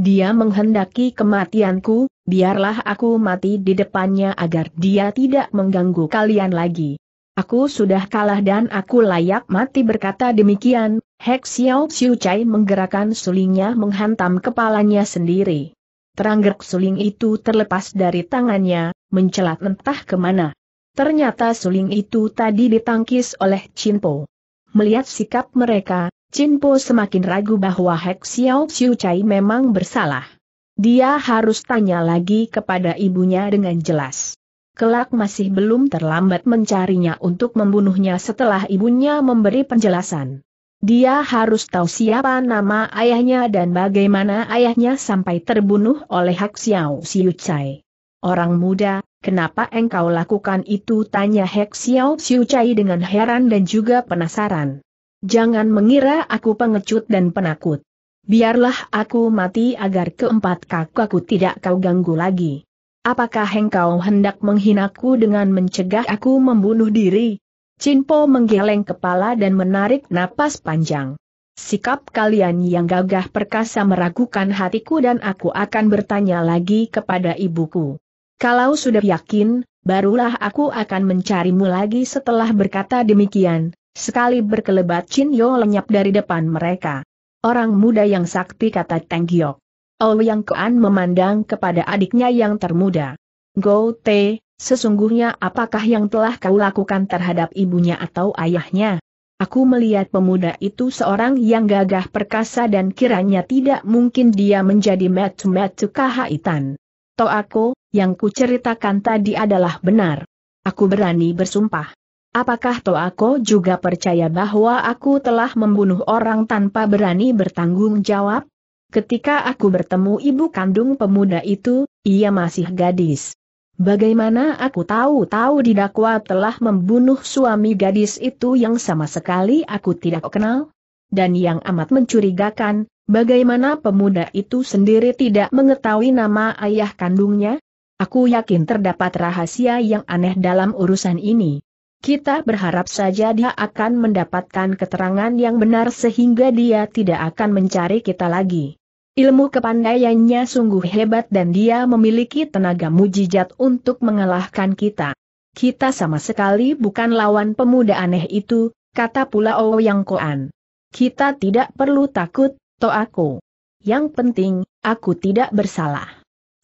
Dia menghendaki kematianku, biarlah aku mati di depannya agar dia tidak mengganggu kalian lagi. Aku sudah kalah dan aku layak mati berkata demikian, Hek Xiao Xiu Chai menggerakkan sulingnya menghantam kepalanya sendiri. Teranggerk suling itu terlepas dari tangannya, mencelat entah kemana. Ternyata suling itu tadi ditangkis oleh po. Melihat sikap mereka, Chin Po semakin ragu bahwa Hek Xiao Xiu Chai memang bersalah. Dia harus tanya lagi kepada ibunya dengan jelas. Kelak masih belum terlambat mencarinya untuk membunuhnya setelah ibunya memberi penjelasan. Dia harus tahu siapa nama ayahnya dan bagaimana ayahnya sampai terbunuh oleh Hek Xiao Xiu Chai. Orang muda, kenapa engkau lakukan itu? Tanya Hek Xiao Xiu Chai dengan heran dan juga penasaran. Jangan mengira aku pengecut dan penakut. Biarlah aku mati agar keempat kakakku tidak kau ganggu lagi. Apakah engkau hendak menghinaku dengan mencegah aku membunuh diri? Cinpo menggeleng kepala dan menarik napas panjang. Sikap kalian yang gagah perkasa meragukan hatiku dan aku akan bertanya lagi kepada ibuku. Kalau sudah yakin, barulah aku akan mencarimu lagi setelah berkata demikian, Sekali berkelebat Chin Yo lenyap dari depan mereka. Orang muda yang sakti kata Teng Giok. Oh yang Kuan memandang kepada adiknya yang termuda. Go Te, sesungguhnya apakah yang telah kau lakukan terhadap ibunya atau ayahnya? Aku melihat pemuda itu seorang yang gagah perkasa dan kiranya tidak mungkin dia menjadi metu-metu kahaitan. Toh aku, yang kuceritakan tadi adalah benar. Aku berani bersumpah. Apakah Toako juga percaya bahwa aku telah membunuh orang tanpa berani bertanggung jawab? Ketika aku bertemu ibu kandung pemuda itu, ia masih gadis. Bagaimana aku tahu-tahu didakwa telah membunuh suami gadis itu yang sama sekali aku tidak kenal? Dan yang amat mencurigakan, bagaimana pemuda itu sendiri tidak mengetahui nama ayah kandungnya? Aku yakin terdapat rahasia yang aneh dalam urusan ini. Kita berharap saja dia akan mendapatkan keterangan yang benar sehingga dia tidak akan mencari kita lagi. Ilmu kepandaiannya sungguh hebat dan dia memiliki tenaga mujizat untuk mengalahkan kita. Kita sama sekali bukan lawan pemuda aneh itu, kata pula yang Koan. Kita tidak perlu takut, to aku. Yang penting, aku tidak bersalah.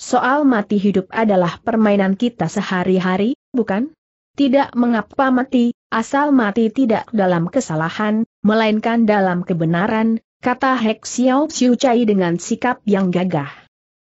Soal mati hidup adalah permainan kita sehari-hari, bukan? Tidak mengapa mati, asal mati tidak dalam kesalahan, melainkan dalam kebenaran, kata Hek Xiao Xiu Chai dengan sikap yang gagah.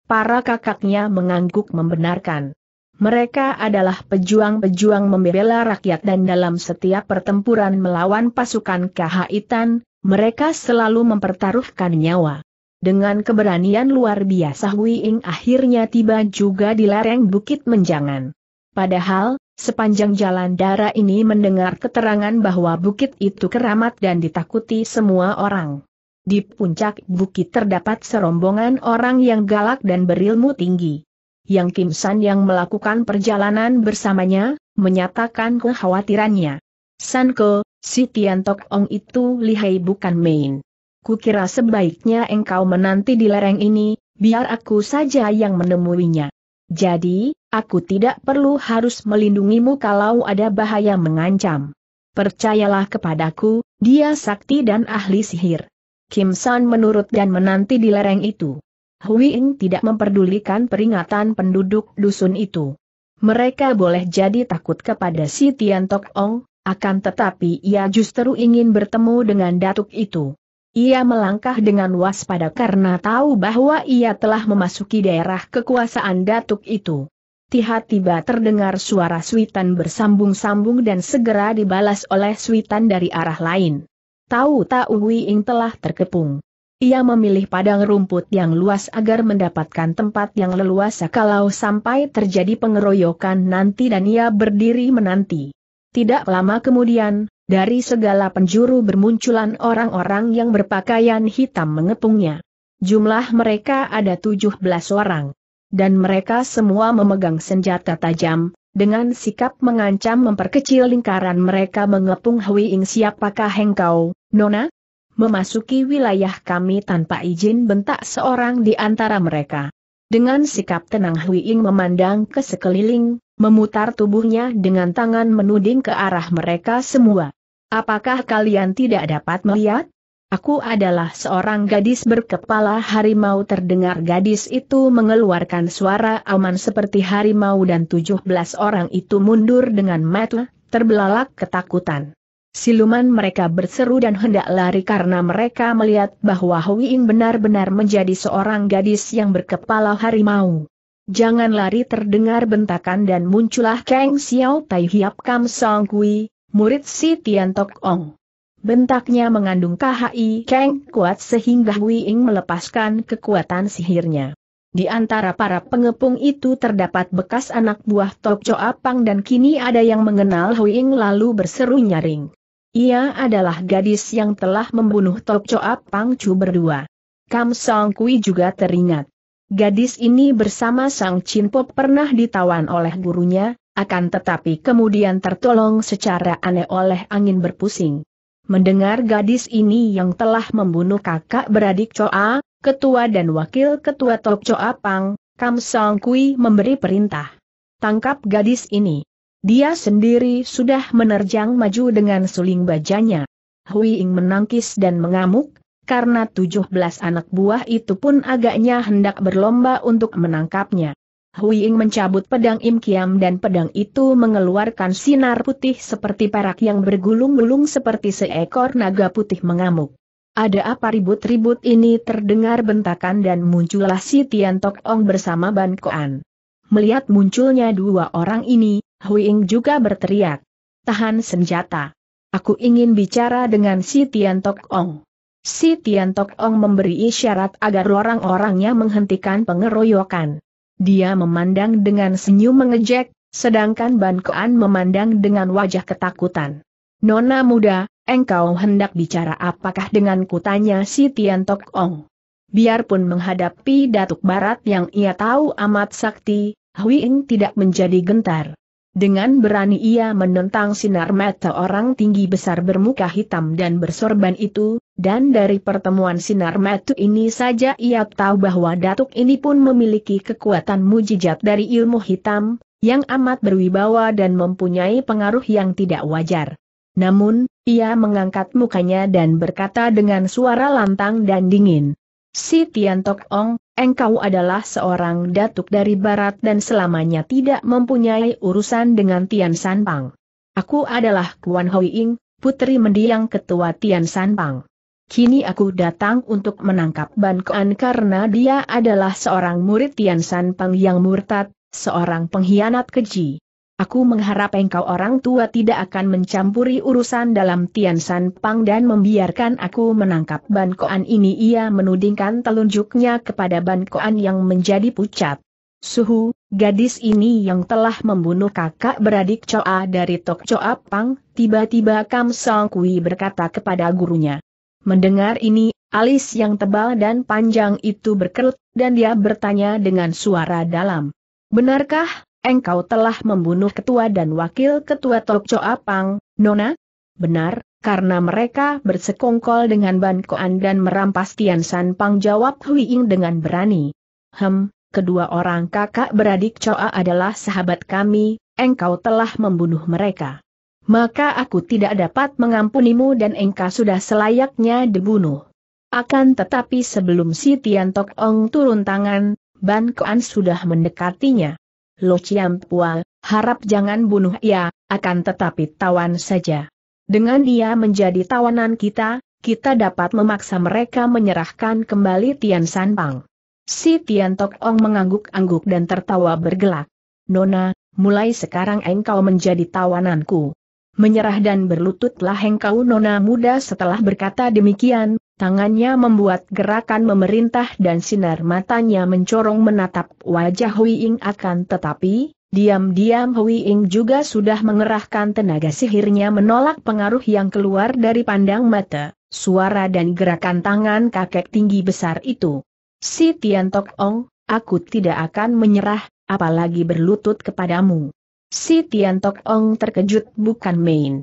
Para kakaknya mengangguk membenarkan. Mereka adalah pejuang-pejuang membela rakyat dan dalam setiap pertempuran melawan pasukan Kahaitan, mereka selalu mempertaruhkan nyawa. Dengan keberanian luar biasa Hui Ing akhirnya tiba juga di lereng Bukit Menjangan. Padahal, Sepanjang jalan darah ini mendengar keterangan bahwa bukit itu keramat dan ditakuti semua orang. Di puncak bukit terdapat serombongan orang yang galak dan berilmu tinggi. Yang Kim San yang melakukan perjalanan bersamanya, menyatakan kekhawatirannya. San Ko, si Tian Tok Ong itu lihai bukan main. Kukira sebaiknya engkau menanti di lereng ini, biar aku saja yang menemuinya. Jadi, Aku tidak perlu harus melindungimu kalau ada bahaya mengancam. Percayalah kepadaku, dia sakti dan ahli sihir. Kim San menurut dan menanti di lereng itu. Hui Ying tidak memperdulikan peringatan penduduk dusun itu. Mereka boleh jadi takut kepada si Tian Tok Ong, akan tetapi ia justru ingin bertemu dengan datuk itu. Ia melangkah dengan waspada karena tahu bahwa ia telah memasuki daerah kekuasaan datuk itu tiba-tiba terdengar suara suitan bersambung-sambung dan segera dibalas oleh suitan dari arah lain. Tahu-tahu Wiing telah terkepung. Ia memilih padang rumput yang luas agar mendapatkan tempat yang leluasa kalau sampai terjadi pengeroyokan nanti dan ia berdiri menanti. Tidak lama kemudian, dari segala penjuru bermunculan orang-orang yang berpakaian hitam mengepungnya. Jumlah mereka ada 17 orang dan mereka semua memegang senjata tajam, dengan sikap mengancam memperkecil lingkaran mereka mengepung Hui Ing siapakah engkau, Nona? Memasuki wilayah kami tanpa izin bentak seorang di antara mereka. Dengan sikap tenang Hui Ing memandang ke sekeliling, memutar tubuhnya dengan tangan menuding ke arah mereka semua. Apakah kalian tidak dapat melihat? Aku adalah seorang gadis berkepala harimau terdengar gadis itu mengeluarkan suara aman seperti harimau dan 17 orang itu mundur dengan mata, terbelalak ketakutan. Siluman mereka berseru dan hendak lari karena mereka melihat bahwa Huiing benar-benar menjadi seorang gadis yang berkepala harimau. Jangan lari terdengar bentakan dan muncullah Kang Xiao Tai Hiap Kam Song Kui, murid si Tian Tok Ong. Bentaknya mengandung KHI keng kuat sehingga Hui Ing melepaskan kekuatan sihirnya. Di antara para pengepung itu terdapat bekas anak buah Tok Cho Apang dan kini ada yang mengenal Hui Ing lalu berseru nyaring. Ia adalah gadis yang telah membunuh Tok Cho Apang Chu berdua. Kam Song Kui juga teringat. Gadis ini bersama Sang Chin Pop pernah ditawan oleh gurunya, akan tetapi kemudian tertolong secara aneh oleh angin berpusing. Mendengar gadis ini yang telah membunuh kakak beradik Choa, ketua dan wakil ketua Tok Choa Pang, Kam Song Kui memberi perintah. Tangkap gadis ini. Dia sendiri sudah menerjang maju dengan suling bajanya. Hui Ing menangkis dan mengamuk, karena 17 anak buah itu pun agaknya hendak berlomba untuk menangkapnya. Huiying mencabut pedang Im Kiam dan pedang itu mengeluarkan sinar putih seperti perak yang bergulung-gulung seperti seekor naga putih mengamuk. Ada apa ribut-ribut ini terdengar bentakan dan muncullah si Tian Tok Ong bersama Ban Koan. Melihat munculnya dua orang ini, Huiying juga berteriak. Tahan senjata. Aku ingin bicara dengan si Tian Tok Ong. Si Tian Tok Ong memberi isyarat agar orang-orangnya menghentikan pengeroyokan. Dia memandang dengan senyum mengejek, sedangkan Ban Koan memandang dengan wajah ketakutan. Nona muda, engkau hendak bicara apakah dengan kutanya si Tian Tok Ong. Biarpun menghadapi Datuk Barat yang ia tahu amat sakti, Hui Ing tidak menjadi gentar. Dengan berani ia menentang sinar mata orang tinggi besar bermuka hitam dan bersorban itu, dan dari pertemuan sinar mata ini saja ia tahu bahwa datuk ini pun memiliki kekuatan mujizat dari ilmu hitam, yang amat berwibawa dan mempunyai pengaruh yang tidak wajar. Namun, ia mengangkat mukanya dan berkata dengan suara lantang dan dingin, Si Tian Tok Ong, engkau adalah seorang datuk dari barat dan selamanya tidak mempunyai urusan dengan Tian Sanpang. Aku adalah Kuan Hoiing, putri mendiang ketua Tian Sanpang. Kini aku datang untuk menangkap Ban Kuan karena dia adalah seorang murid Tian Sanpang yang murtad, seorang pengkhianat keji. Aku mengharap engkau orang tua tidak akan mencampuri urusan dalam Tian San Pang dan membiarkan aku menangkap Ban Koan ini ia menudingkan telunjuknya kepada Ban Koan yang menjadi pucat. Suhu, gadis ini yang telah membunuh kakak beradik Choa dari Tok Choa Pang, tiba-tiba Kam Song Kui berkata kepada gurunya. Mendengar ini, alis yang tebal dan panjang itu berkerut, dan dia bertanya dengan suara dalam. Benarkah, engkau telah membunuh ketua dan wakil ketua Tokco Apang, Nona? Benar, karena mereka bersekongkol dengan Ban Koan dan merampas Tian San Pang jawab Hui Ying dengan berani. Hem, kedua orang kakak beradik Choa adalah sahabat kami, engkau telah membunuh mereka. Maka aku tidak dapat mengampunimu dan engkau sudah selayaknya dibunuh. Akan tetapi sebelum si Tian Tok Ong turun tangan, Ban Koan sudah mendekatinya. Lo Ciampua, harap jangan bunuh ia, akan tetapi tawan saja. Dengan dia menjadi tawanan kita, kita dapat memaksa mereka menyerahkan kembali Tian San Pang. Si Tian Tok Ong mengangguk-angguk dan tertawa bergelak. Nona, mulai sekarang engkau menjadi tawananku. Menyerah dan berlututlah engkau Nona muda setelah berkata demikian, tangannya membuat gerakan memerintah dan sinar matanya mencorong menatap wajah Hui Ying akan tetapi, diam-diam Hui Ying juga sudah mengerahkan tenaga sihirnya menolak pengaruh yang keluar dari pandang mata, suara dan gerakan tangan kakek tinggi besar itu. Si Tian Tok Ong, aku tidak akan menyerah, apalagi berlutut kepadamu. Si Tian Tok Ong terkejut bukan main.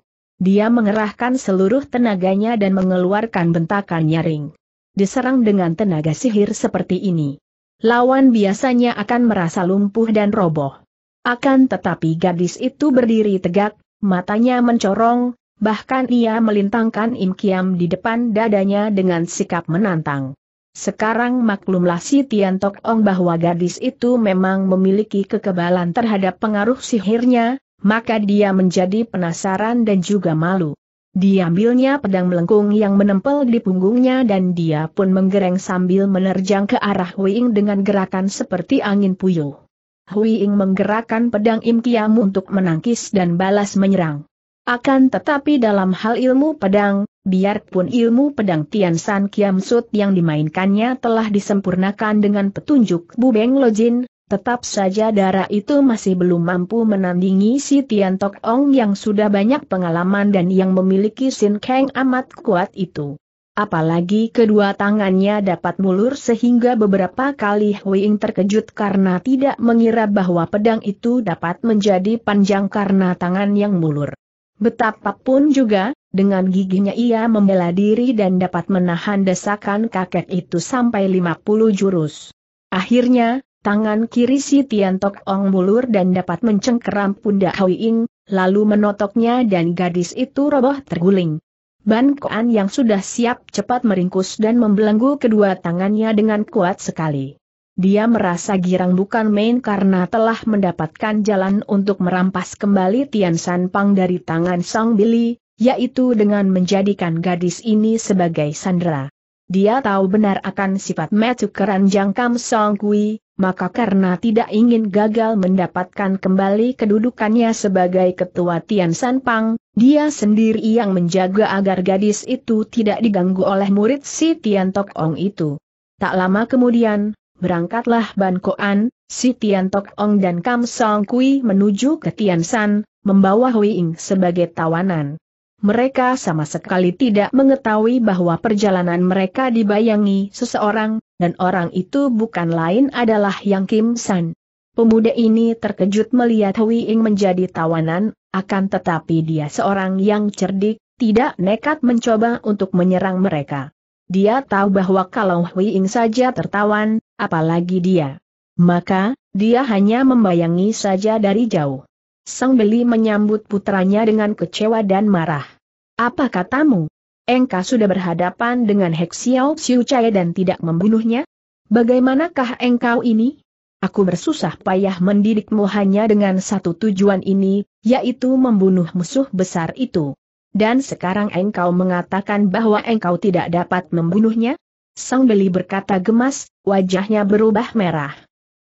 Dia mengerahkan seluruh tenaganya dan mengeluarkan bentakan nyaring. Diserang dengan tenaga sihir seperti ini. Lawan biasanya akan merasa lumpuh dan roboh. Akan tetapi gadis itu berdiri tegak, matanya mencorong, bahkan ia melintangkan imkiam di depan dadanya dengan sikap menantang. Sekarang maklumlah si Tian Tok Ong bahwa gadis itu memang memiliki kekebalan terhadap pengaruh sihirnya, maka dia menjadi penasaran dan juga malu. Diambilnya pedang melengkung yang menempel di punggungnya dan dia pun menggereng sambil menerjang ke arah Huiing dengan gerakan seperti angin puyuh. Huiing menggerakkan pedang Im Kiam untuk menangkis dan balas menyerang. Akan tetapi dalam hal ilmu pedang, biarpun ilmu pedang Tian San Kiam Sut yang dimainkannya telah disempurnakan dengan petunjuk Bu Lo Lojin, Tetap saja darah itu masih belum mampu menandingi si Tian Tok Ong yang sudah banyak pengalaman dan yang memiliki Sin Kang amat kuat itu. Apalagi kedua tangannya dapat mulur sehingga beberapa kali Ying terkejut karena tidak mengira bahwa pedang itu dapat menjadi panjang karena tangan yang mulur. Betapapun juga, dengan giginya ia membela diri dan dapat menahan desakan kakek itu sampai 50 jurus. Akhirnya, Tangan kiri si Tian Tok Ong mulur dan dapat mencengkeram pundak Hui Ing, lalu menotoknya dan gadis itu roboh terguling. Ban Koan yang sudah siap cepat meringkus dan membelenggu kedua tangannya dengan kuat sekali. Dia merasa girang bukan main karena telah mendapatkan jalan untuk merampas kembali Tian San Pang dari tangan Song Bili, yaitu dengan menjadikan gadis ini sebagai sandera. Dia tahu benar akan sifat Metu Keranjang Kam Song Kui, maka karena tidak ingin gagal mendapatkan kembali kedudukannya sebagai ketua Tian San Pang, dia sendiri yang menjaga agar gadis itu tidak diganggu oleh murid si Tian Tok Ong itu. Tak lama kemudian, berangkatlah Ban Koan, si Tian Tok Ong dan Kam Song Kui menuju ke Tian San, membawa Hui Ing sebagai tawanan. Mereka sama sekali tidak mengetahui bahwa perjalanan mereka dibayangi seseorang, dan orang itu bukan lain adalah Yang Kim San. Pemuda ini terkejut melihat Hui Ing menjadi tawanan, akan tetapi dia seorang yang cerdik, tidak nekat mencoba untuk menyerang mereka. Dia tahu bahwa kalau Hui Ing saja tertawan, apalagi dia. Maka, dia hanya membayangi saja dari jauh. Sang Beli menyambut putranya dengan kecewa dan marah. Apa katamu? engkau sudah berhadapan dengan Hek Xiao Xiu Chai dan tidak membunuhnya? Bagaimanakah engkau ini? Aku bersusah payah mendidikmu hanya dengan satu tujuan ini, yaitu membunuh musuh besar itu. Dan sekarang engkau mengatakan bahwa engkau tidak dapat membunuhnya? Sang Beli berkata gemas, wajahnya berubah merah.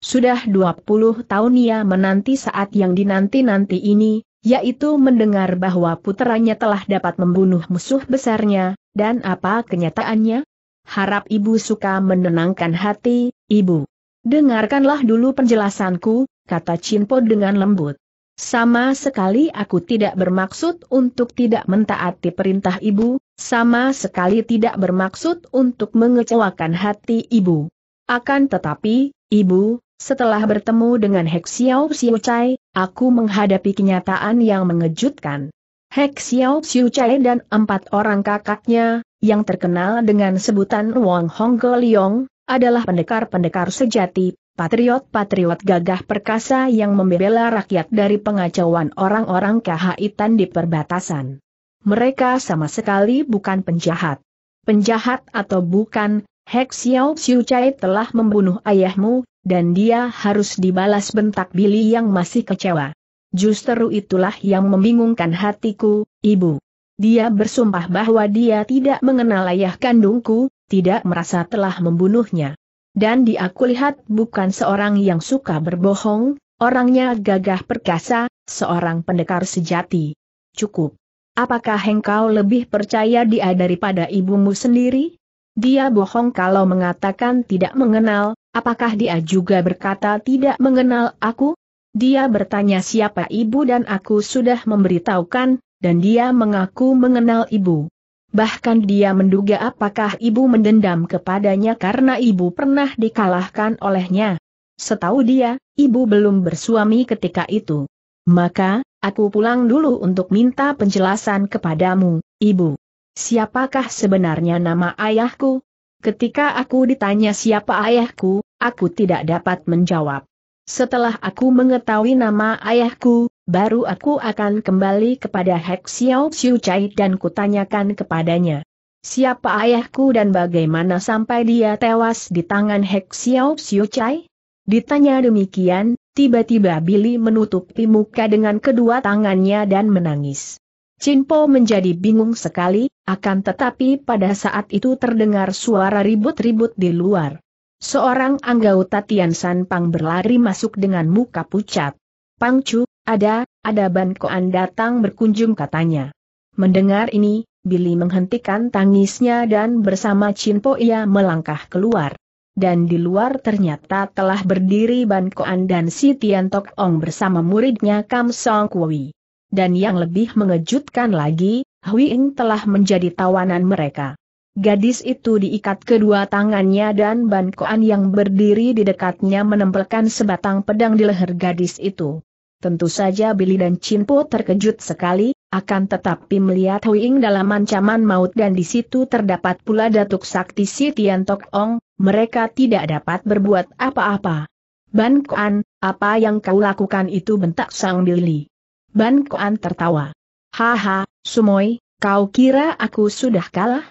Sudah 20 tahun ia menanti saat yang dinanti-nanti ini, yaitu mendengar bahwa puteranya telah dapat membunuh musuh besarnya, dan apa kenyataannya? Harap ibu suka menenangkan hati, ibu. Dengarkanlah dulu penjelasanku, kata Cinpo dengan lembut. Sama sekali aku tidak bermaksud untuk tidak mentaati perintah ibu, sama sekali tidak bermaksud untuk mengecewakan hati ibu. Akan tetapi, ibu, setelah bertemu dengan Hek Xiao Xiu Cai, aku menghadapi kenyataan yang mengejutkan. Hek Xiao Xiu Cai dan empat orang kakaknya, yang terkenal dengan sebutan Wong Hong Go Liong, adalah pendekar-pendekar sejati, patriot-patriot gagah perkasa yang membela rakyat dari pengacauan orang-orang kahaitan di perbatasan. Mereka sama sekali bukan penjahat. Penjahat atau bukan, Hek Xiao Xiu Chai telah membunuh ayahmu, dan dia harus dibalas bentak Billy yang masih kecewa. Justru itulah yang membingungkan hatiku, ibu. Dia bersumpah bahwa dia tidak mengenal ayah kandungku, tidak merasa telah membunuhnya. Dan dia kulihat bukan seorang yang suka berbohong, orangnya gagah perkasa, seorang pendekar sejati. Cukup. Apakah engkau lebih percaya dia daripada ibumu sendiri? Dia bohong kalau mengatakan tidak mengenal, apakah dia juga berkata tidak mengenal aku? Dia bertanya siapa ibu dan aku sudah memberitahukan, dan dia mengaku mengenal ibu. Bahkan dia menduga apakah ibu mendendam kepadanya karena ibu pernah dikalahkan olehnya. Setahu dia, ibu belum bersuami ketika itu. Maka, aku pulang dulu untuk minta penjelasan kepadamu, ibu siapakah sebenarnya nama ayahku? Ketika aku ditanya siapa ayahku, aku tidak dapat menjawab. Setelah aku mengetahui nama ayahku, baru aku akan kembali kepada Hek Xiao Xiu Chai dan kutanyakan kepadanya. Siapa ayahku dan bagaimana sampai dia tewas di tangan Hek Xiao Xiu Chai? Ditanya demikian, tiba-tiba Billy menutupi muka dengan kedua tangannya dan menangis. Cinpo menjadi bingung sekali, akan tetapi pada saat itu terdengar suara ribut-ribut di luar. Seorang anggota Tian San Pang berlari masuk dengan muka pucat. Pang Chu, ada, ada Bankoan datang berkunjung katanya. Mendengar ini, Billy menghentikan tangisnya dan bersama Cinpo ia melangkah keluar. Dan di luar ternyata telah berdiri Bankoan dan si Tian Tok Ong bersama muridnya Kam Song Kui dan yang lebih mengejutkan lagi, Huiing telah menjadi tawanan mereka. Gadis itu diikat kedua tangannya dan Ban Koan yang berdiri di dekatnya menempelkan sebatang pedang di leher gadis itu. Tentu saja Billy dan Chin Po terkejut sekali, akan tetapi melihat Huiing dalam ancaman maut dan di situ terdapat pula Datuk Sakti Tian Tok Ong, mereka tidak dapat berbuat apa-apa. Ban Koan, apa yang kau lakukan itu bentak sang Billy. Ban Kuan tertawa. Haha, Sumoy, kau kira aku sudah kalah?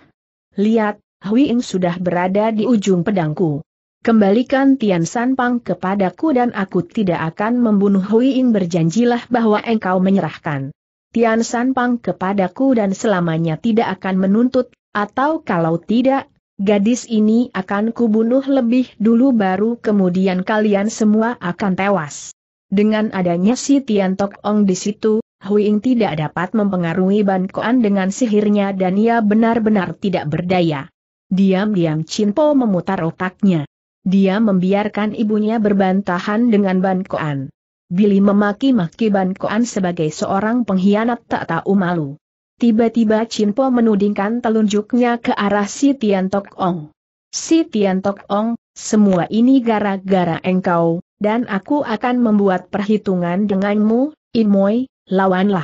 Lihat, Hui Huiing sudah berada di ujung pedangku. Kembalikan Tian San Pang kepadaku dan aku tidak akan membunuh Hui Huiing berjanjilah bahwa engkau menyerahkan. Tian San Pang kepadaku dan selamanya tidak akan menuntut, atau kalau tidak, gadis ini akan kubunuh lebih dulu baru kemudian kalian semua akan tewas. Dengan adanya si Tian Tok Ong di situ, Ying tidak dapat mempengaruhi Ban Koan dengan sihirnya dan ia benar-benar tidak berdaya. Diam-diam Chin Po memutar otaknya. Dia membiarkan ibunya berbantahan dengan Ban Koan. Billy memaki-maki Ban Koan sebagai seorang pengkhianat tak tahu malu. Tiba-tiba Chin Po menudingkan telunjuknya ke arah si Tian Tok Ong. Si Tian Tok Ong, semua ini gara-gara engkau, dan aku akan membuat perhitungan denganmu, Imoy, lawanlah.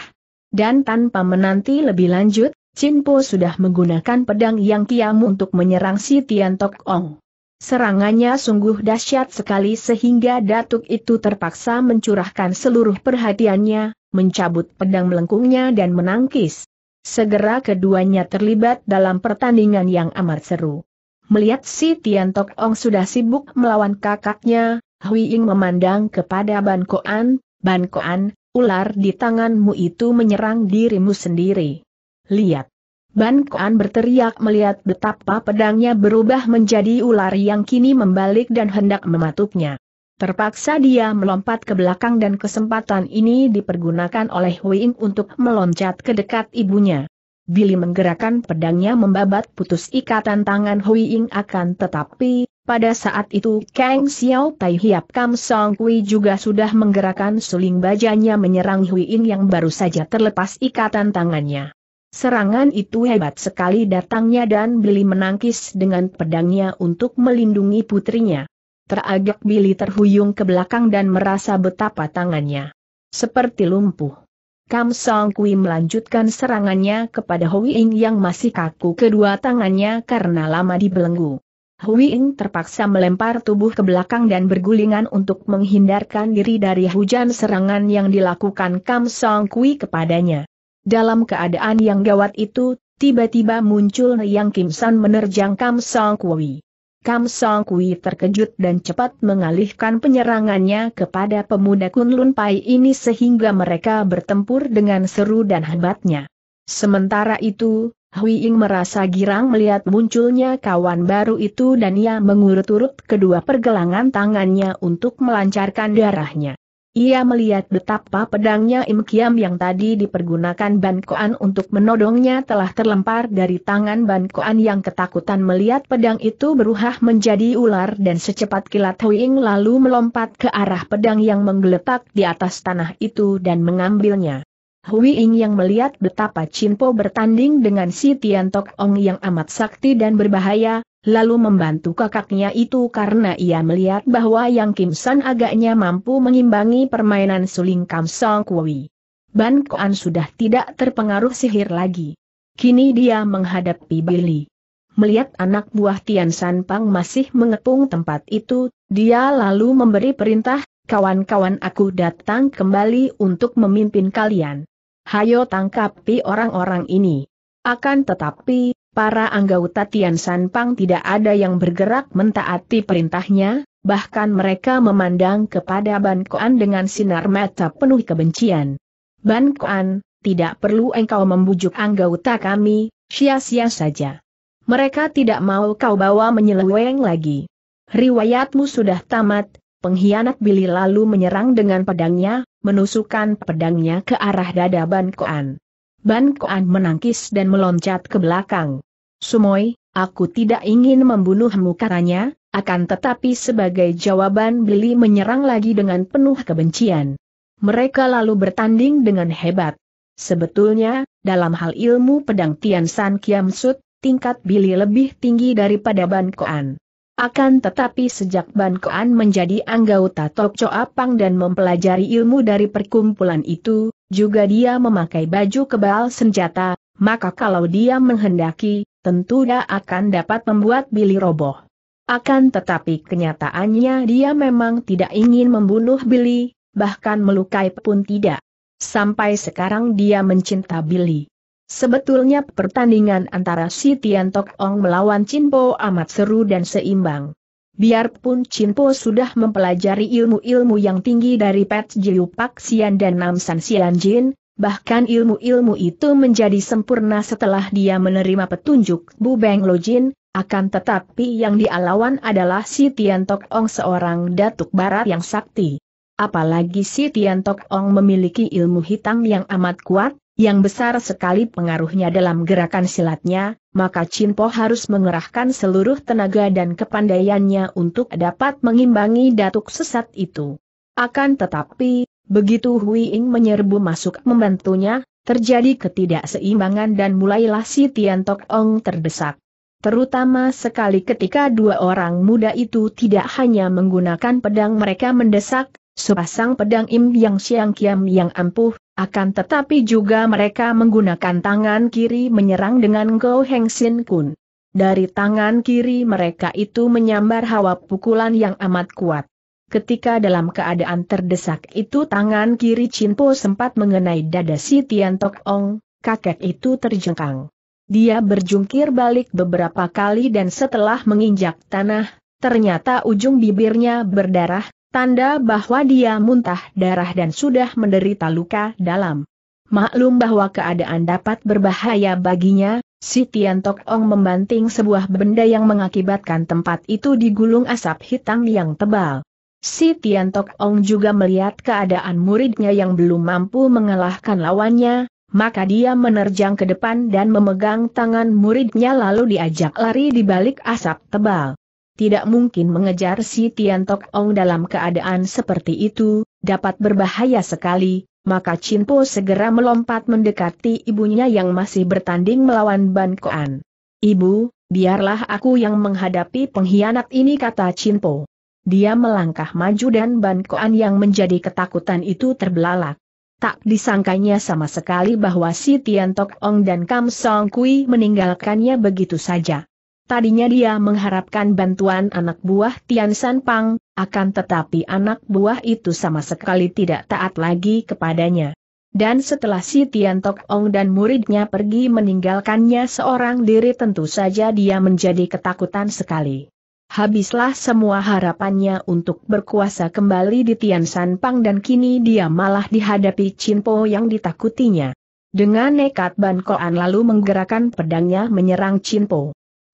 Dan tanpa menanti lebih lanjut, Chin sudah menggunakan pedang yang kiam untuk menyerang si Tian Tok Ong. Serangannya sungguh dahsyat sekali sehingga datuk itu terpaksa mencurahkan seluruh perhatiannya, mencabut pedang melengkungnya dan menangkis. Segera keduanya terlibat dalam pertandingan yang amat seru. Melihat si Tian Tok Ong sudah sibuk melawan kakaknya, Hui Ying memandang kepada Ban Koan, Ban Koan, ular di tanganmu itu menyerang dirimu sendiri. Lihat. Ban Koan berteriak melihat betapa pedangnya berubah menjadi ular yang kini membalik dan hendak mematuknya. Terpaksa dia melompat ke belakang dan kesempatan ini dipergunakan oleh Ying untuk meloncat ke dekat ibunya. Billy menggerakkan pedangnya membabat putus ikatan tangan Ying akan tetapi, pada saat itu Kang Xiao Tai Hiap Kam Song Kui juga sudah menggerakkan suling bajanya menyerang Hui Ying yang baru saja terlepas ikatan tangannya. Serangan itu hebat sekali datangnya dan Billy menangkis dengan pedangnya untuk melindungi putrinya. Teragak Billy terhuyung ke belakang dan merasa betapa tangannya seperti lumpuh. Kam Song Kui melanjutkan serangannya kepada Hui Ying yang masih kaku kedua tangannya karena lama dibelenggu. Hui Ying terpaksa melempar tubuh ke belakang dan bergulingan untuk menghindarkan diri dari hujan serangan yang dilakukan Kam Song Kui kepadanya. Dalam keadaan yang gawat itu, tiba-tiba muncul Yang Kim San menerjang Kam Song Kui. Kam Song Kui terkejut dan cepat mengalihkan penyerangannya kepada pemuda Kunlun Pai ini sehingga mereka bertempur dengan seru dan hebatnya. Sementara itu, Hui Ying merasa girang melihat munculnya kawan baru itu dan ia mengurut-urut kedua pergelangan tangannya untuk melancarkan darahnya. Ia melihat betapa pedangnya Im Kiam yang tadi dipergunakan Ban Koan untuk menodongnya telah terlempar dari tangan Ban Koan yang ketakutan melihat pedang itu berubah menjadi ular dan secepat kilat Hui Ying lalu melompat ke arah pedang yang menggeletak di atas tanah itu dan mengambilnya. Hui Ying yang melihat betapa Chin Po bertanding dengan si Tian Tok Ong yang amat sakti dan berbahaya, lalu membantu kakaknya itu karena ia melihat bahwa Yang Kim San agaknya mampu mengimbangi permainan suling Kam Song Kui. Ban Koan sudah tidak terpengaruh sihir lagi. Kini dia menghadapi Billy. Melihat anak buah Tian San Pang masih mengepung tempat itu, dia lalu memberi perintah, kawan-kawan aku datang kembali untuk memimpin kalian hayo tangkapi orang-orang ini. Akan tetapi, para anggota Tian San Pang tidak ada yang bergerak mentaati perintahnya, bahkan mereka memandang kepada Ban Koan dengan sinar mata penuh kebencian. Ban Koan, tidak perlu engkau membujuk anggota kami, sia-sia saja. Mereka tidak mau kau bawa menyeleweng lagi. Riwayatmu sudah tamat, Pengkhianat Billy lalu menyerang dengan pedangnya, menusukkan pedangnya ke arah dada Ban Koan. Ban Koan menangkis dan meloncat ke belakang. Sumoy, aku tidak ingin membunuhmu katanya, akan tetapi sebagai jawaban Billy menyerang lagi dengan penuh kebencian. Mereka lalu bertanding dengan hebat. Sebetulnya, dalam hal ilmu pedang Tian San Kiam Sut, tingkat Billy lebih tinggi daripada Ban Koan. Akan tetapi sejak Ban Koan menjadi anggota Tok Choa Pang dan mempelajari ilmu dari perkumpulan itu, juga dia memakai baju kebal senjata, maka kalau dia menghendaki, tentu dia akan dapat membuat Billy roboh. Akan tetapi kenyataannya dia memang tidak ingin membunuh Billy, bahkan melukai pun tidak. Sampai sekarang dia mencinta Billy. Sebetulnya pertandingan antara si Tian Tok Ong melawan Chin Po amat seru dan seimbang. Biarpun Chin Po sudah mempelajari ilmu-ilmu yang tinggi dari Pet Jiu Pak Xian dan Nam San Xian Jin, bahkan ilmu-ilmu itu menjadi sempurna setelah dia menerima petunjuk Bu Beng Lo Jin, akan tetapi yang dialawan adalah si Tian Tok Ong seorang datuk barat yang sakti. Apalagi si Tian Tok Ong memiliki ilmu hitam yang amat kuat, yang besar sekali pengaruhnya dalam gerakan silatnya, maka Chin Po harus mengerahkan seluruh tenaga dan kepandaiannya untuk dapat mengimbangi datuk sesat itu. Akan tetapi, begitu Hui Ing menyerbu masuk membantunya, terjadi ketidakseimbangan dan mulailah si Tian Tok Ong terdesak. Terutama sekali ketika dua orang muda itu tidak hanya menggunakan pedang mereka mendesak, sepasang pedang Im Yang siang Kiam yang ampuh, akan tetapi juga mereka menggunakan tangan kiri menyerang dengan Go Heng Sin Kun. Dari tangan kiri mereka itu menyambar hawa pukulan yang amat kuat. Ketika dalam keadaan terdesak itu tangan kiri Chin Po sempat mengenai dada si Tian Tok Ong, kakek itu terjengkang. Dia berjungkir balik beberapa kali dan setelah menginjak tanah, ternyata ujung bibirnya berdarah, Tanda bahwa dia muntah darah dan sudah menderita luka dalam. Maklum bahwa keadaan dapat berbahaya baginya, si Tian Tok Ong membanting sebuah benda yang mengakibatkan tempat itu digulung asap hitam yang tebal. Si Tian Tok Ong juga melihat keadaan muridnya yang belum mampu mengalahkan lawannya, maka dia menerjang ke depan dan memegang tangan muridnya lalu diajak lari di balik asap tebal tidak mungkin mengejar si Tian Tok Ong dalam keadaan seperti itu, dapat berbahaya sekali, maka Chin Po segera melompat mendekati ibunya yang masih bertanding melawan Ban Koan. Ibu, biarlah aku yang menghadapi pengkhianat ini kata Chin Po. Dia melangkah maju dan Ban Koan yang menjadi ketakutan itu terbelalak. Tak disangkanya sama sekali bahwa si Tian Tok Ong dan Kam Song Kui meninggalkannya begitu saja. Tadinya dia mengharapkan bantuan anak buah Tian San Pang, akan tetapi anak buah itu sama sekali tidak taat lagi kepadanya. Dan setelah si Tian Tok Ong dan muridnya pergi meninggalkannya seorang diri tentu saja dia menjadi ketakutan sekali. Habislah semua harapannya untuk berkuasa kembali di Tian San Pang dan kini dia malah dihadapi Chin Po yang ditakutinya. Dengan nekat Ban Koan lalu menggerakkan pedangnya menyerang Chin Po.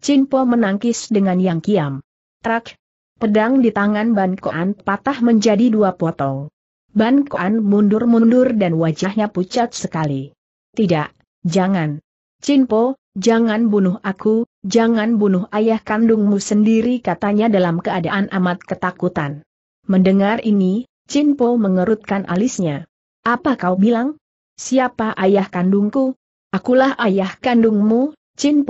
Chin menangkis dengan yang kiam. Trak! Pedang di tangan Ban Koan patah menjadi dua potong. Ban Koan mundur-mundur dan wajahnya pucat sekali. Tidak, jangan. Chin jangan bunuh aku, jangan bunuh ayah kandungmu sendiri katanya dalam keadaan amat ketakutan. Mendengar ini, Chin mengerutkan alisnya. Apa kau bilang? Siapa ayah kandungku? Akulah ayah kandungmu, Chin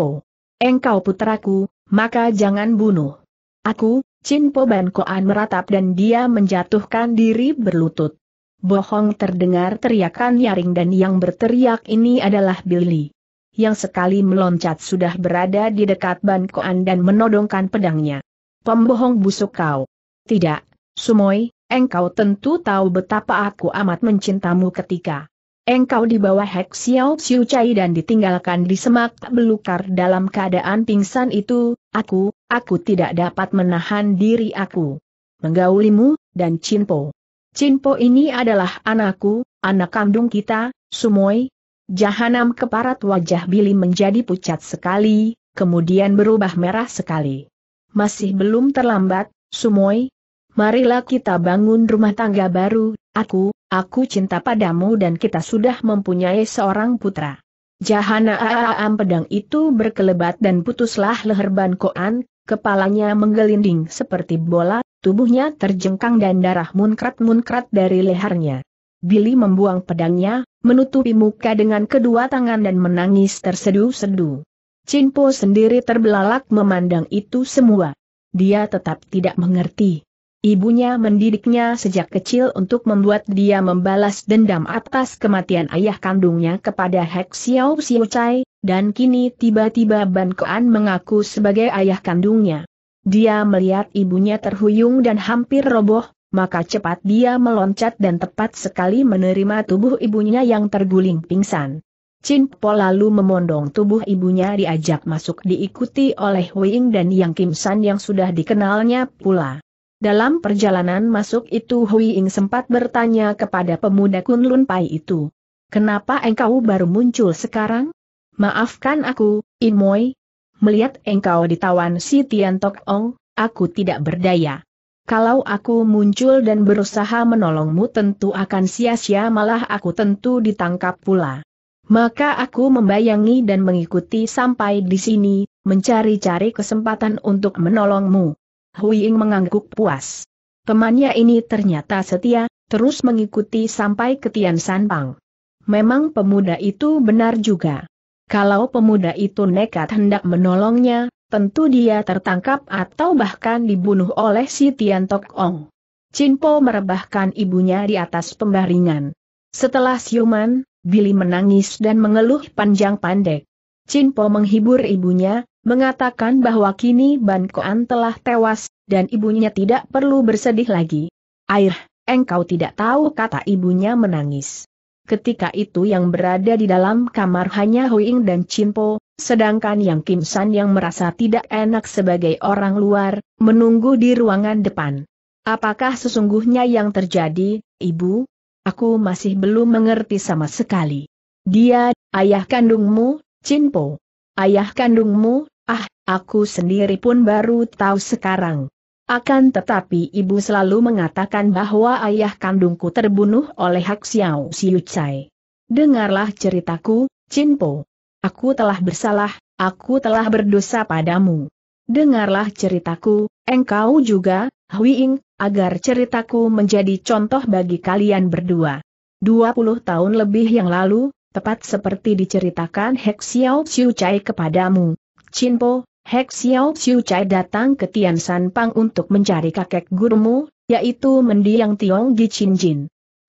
Engkau putraku, maka jangan bunuh. Aku, Chin Po Ban Koan meratap dan dia menjatuhkan diri berlutut. Bohong terdengar teriakan Yaring dan yang berteriak ini adalah Billy. Yang sekali meloncat sudah berada di dekat Ban Koan dan menodongkan pedangnya. Pembohong busuk kau. Tidak, Sumoy, engkau tentu tahu betapa aku amat mencintamu ketika Engkau dibawa Hek Xiao Xiu Chai dan ditinggalkan di semak belukar dalam keadaan pingsan itu, aku, aku tidak dapat menahan diri aku. Menggaulimu, dan Cinpo. Cinpo ini adalah anakku, anak kandung kita, Sumoy. Jahanam keparat wajah Billy menjadi pucat sekali, kemudian berubah merah sekali. Masih belum terlambat, Sumoy. Marilah kita bangun rumah tangga baru, aku, Aku cinta padamu dan kita sudah mempunyai seorang putra. Jahana Aam pedang itu berkelebat dan putuslah leher Ban Koan, kepalanya menggelinding seperti bola, tubuhnya terjengkang dan darah munkrat-munkrat dari lehernya. Billy membuang pedangnya, menutupi muka dengan kedua tangan dan menangis tersedu-sedu. Cinpo sendiri terbelalak memandang itu semua. Dia tetap tidak mengerti. Ibunya mendidiknya sejak kecil untuk membuat dia membalas dendam atas kematian ayah kandungnya kepada Hek Xiao Xiu Chai, dan kini tiba-tiba Ban Koan mengaku sebagai ayah kandungnya. Dia melihat ibunya terhuyung dan hampir roboh, maka cepat dia meloncat dan tepat sekali menerima tubuh ibunya yang terguling pingsan. Chin Po lalu memondong tubuh ibunya diajak masuk diikuti oleh Wing dan Yang Kim San yang sudah dikenalnya pula. Dalam perjalanan masuk itu Hui Ying sempat bertanya kepada pemuda Kunlun Pai itu. Kenapa engkau baru muncul sekarang? Maafkan aku, Inmoy. Melihat engkau ditawan si Tian Tok Ong, aku tidak berdaya. Kalau aku muncul dan berusaha menolongmu tentu akan sia-sia malah aku tentu ditangkap pula. Maka aku membayangi dan mengikuti sampai di sini, mencari-cari kesempatan untuk menolongmu. Huiying mengangguk puas. Temannya ini ternyata setia, terus mengikuti sampai ke Tian Sanpang. Memang pemuda itu benar juga. Kalau pemuda itu nekat hendak menolongnya, tentu dia tertangkap atau bahkan dibunuh oleh si Tian Tok Ong. Chinpo merebahkan ibunya di atas pembaringan. Setelah siuman, Billy menangis dan mengeluh panjang pandek. Chinpo menghibur ibunya, mengatakan bahwa kini Ban Koan telah tewas, dan ibunya tidak perlu bersedih lagi. Air, engkau tidak tahu kata ibunya menangis. Ketika itu yang berada di dalam kamar hanya Huing dan Chinpo, sedangkan yang Kim San yang merasa tidak enak sebagai orang luar, menunggu di ruangan depan. Apakah sesungguhnya yang terjadi, ibu? Aku masih belum mengerti sama sekali. Dia, ayah kandungmu, Chinpo. Ayah kandungmu, Ah, aku sendiri pun baru tahu sekarang. Akan tetapi ibu selalu mengatakan bahwa ayah kandungku terbunuh oleh Hak Xiao Siu Chai. Dengarlah ceritaku, Chin Po. Aku telah bersalah, aku telah berdosa padamu. Dengarlah ceritaku, engkau juga, Hui Ying, agar ceritaku menjadi contoh bagi kalian berdua. 20 tahun lebih yang lalu, tepat seperti diceritakan Hek Xiao Siu Chai kepadamu, Chinpo, Hek Xiao Xiu Chai datang ke Tian San Pang untuk mencari kakek gurumu, yaitu mendiang Tiong Di Chin Jin.